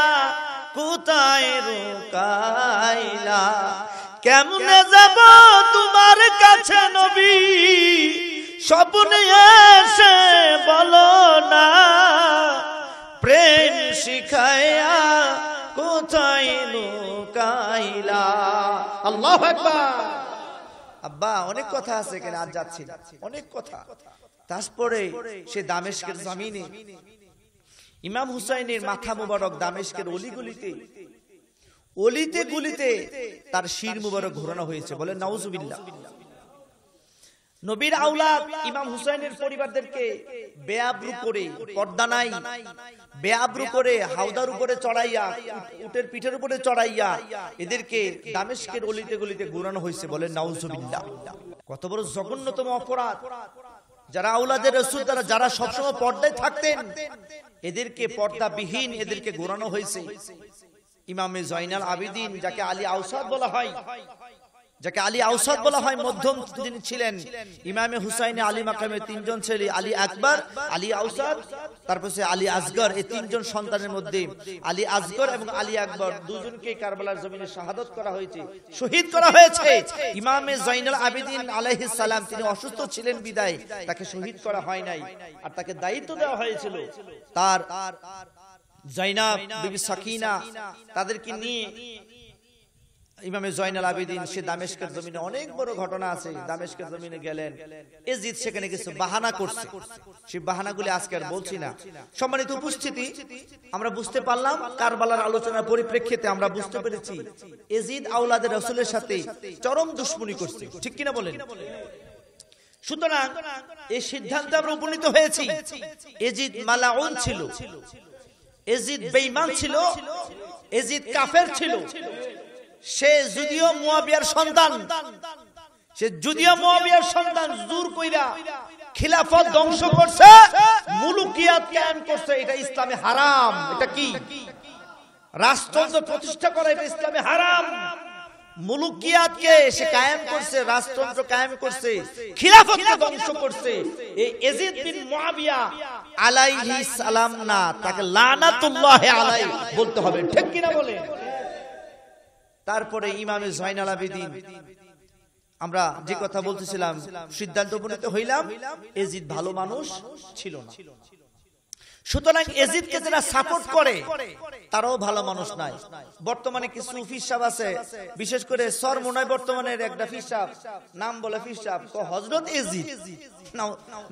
কোথায় রুকাইলা কেমনে যাব তোমার কাছে নবী স্বপ্নে এসে বলো না প্রেম শিখায়া কোথায় লুকাইলা আল্লাহ আব্বা অনেক কথা আছে এখানে আজ যাচ্ছি অনেক কথা তারপরে সে দামেশকের জমিনে ইমাম হুসাইনের মাথা মুবারক দামেশকের অলিগুলিতে অলিতে গুলিতে তার শির মুবারক ঘোরানো হয়েছে বলে নাউজুবিল্লাহ নবীর আউলাদ ইমাম হুসাইনের পরিবারদেরকে বেআব্রু করে পর্দা নাই বেআব্রু করে হাউদার উপরে চড়াইয়া উটের পিঠের উপরে চড়াইয়া এদেরকে দামেশকের অলিতে গলিতে ঘোরানো হয়েছে বলে নাউজুবিল্লাহ কত বড় জঘন্যতম অপরাধ যারা আউলাদের রসুল তারা যারা সবসময় পর্দায় থাকতেন এদেরকে পর্দাবিহীন এদেরকে ঘোরানো হয়েছে ইমামে জয়নাল আবিদিন যাকে আলী আউসাদ বলা হয় যাকে আলী আউসাদ বলা হয় মধ্যম তিনি ছিলেন ইমামে হুসাইনে আলী মাকামে তিনজন ছেলে আলী আকবর আলী আউসাদ তারপর সে আলী আসগর এই তিনজন সন্তানের মধ্যে আলী আসগর এবং আলী আকবর দুজনকে কারবালার জমিনে শাহাদত করা হয়েছে শহীদ করা হয়েছে ইমামে জৈনুল আবেদিন আলাইহিস সালাম তিনি অসুস্থ ছিলেন বিদায় তাকে শহীদ করা হয় নাই আর তাকে দায়িত্ব দেওয়া হয়েছিল তার জাইনাব বিবি সাকিনা তাদেরকে নিয়ে ইমামে জয়নাল আবেদিন সে দামেশকের জমিনে অনেক বড় ঘটনা আছে দামেশকের জমিনে গেলেন এজিদ সেখানে কিছু বাহানা করছে সেই বাহানাগুলি আজকে আর বলছি না সম্মানিত উপস্থিতি আমরা বুঝতে পারলাম কারবালার আলোচনার পরিপ্রেক্ষিতে আমরা বুঝতে পেরেছি এজিদ আউলাদের রসুলের সাথে চরম দুশ্মনী করছে ঠিক কিনা বলেন সুতরাং এই সিদ্ধান্তে আমরা উপনীত হয়েছি এজিদ মালাউন ছিল এজিদ বেঈমান ছিল এজিদ কাফের ছিল সে যদিও মুয়াবিয়ার সন্তান সে যদিও মুয়াবিয়ার সন্তান জোর কইরা খিলাফত ধ্বংস করছে মুলুকিয়াত কায়েম করছে এটা ইসলামে হারাম এটা কি রাষ্ট্রযন্ত্র প্রতিষ্ঠা করা এটা ইসলামে হারাম মুলুকিয়াতকে সে কায়েম করছে রাষ্ট্রযন্ত্র কায়েম করছে খিলাফতকে ধ্বংস করছে এই বিন মুয়াবিয়া সালাম না তাকে লানাতুল্লাহ আলাইহি বলতে হবে ঠিক কিনা বলে তারপরে ইমামে জয়নাল আবেদিন আমরা যে কথা বলতেছিলাম সিদ্ধান্ত উপনীত হইলাম এজিদ ভালো মানুষ ছিল না সুতরাং এজিদকে যারা সাপোর্ট করে তারাও ভালো মানুষ নাই বর্তমানে কিছু ফিসাব আছে বিশেষ করে সর মনে বর্তমানের একটা ফিসাব নাম বলে ফিসাব হজরত এজিদ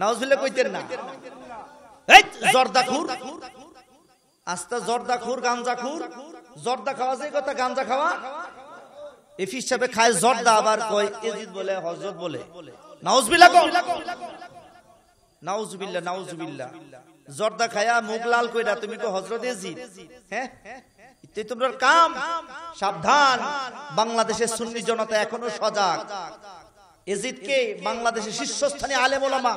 নাওজুল্লাহ কইতেন না জর্দাখুর আস্তা জর্দাখুর গাঞ্জাখুর জর্দা খাওয়া যে কথা গাঞ্জা খাওয়া এফ হিসাবে খায় জর্দা আবার কয় এজিদ বলে হজরত বলে নাউজবিল্লা নাউজবিল্লা নাউজবিল্লা জর্দা খায়া মুখ লাল কইরা তুমি কো হজরত এজিদ হ্যাঁ তোমরা কাম সাবধান বাংলাদেশের সুন্নি জনতা এখনো সজাগ এজিদকে বাংলাদেশের শীর্ষস্থানীয় আলেম ওলামা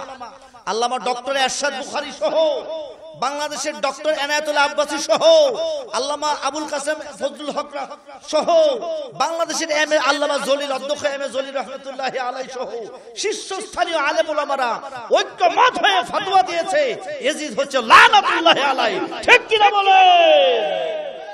আল্লামা ডক্টর এরশাদ বুখারি সহ বাংলাদেশের ডক্টর এনায়তুল আব্বাসী সহ আল্লামা আবুল কাসেম ফজলুল হক সহ বাংলাদেশের এম এ আল্লামা জলিল অধ্যক্ষ এম এ জলিল রহমতুল্লাহ আলাই সহ শীর্ষস্থানীয় আলেম ওলামারা ঐক্যমত হয়ে ফতোয়া দিয়েছে এজিদ হচ্ছে লানাতুল্লাহ আলাই ঠিক কিনা বলে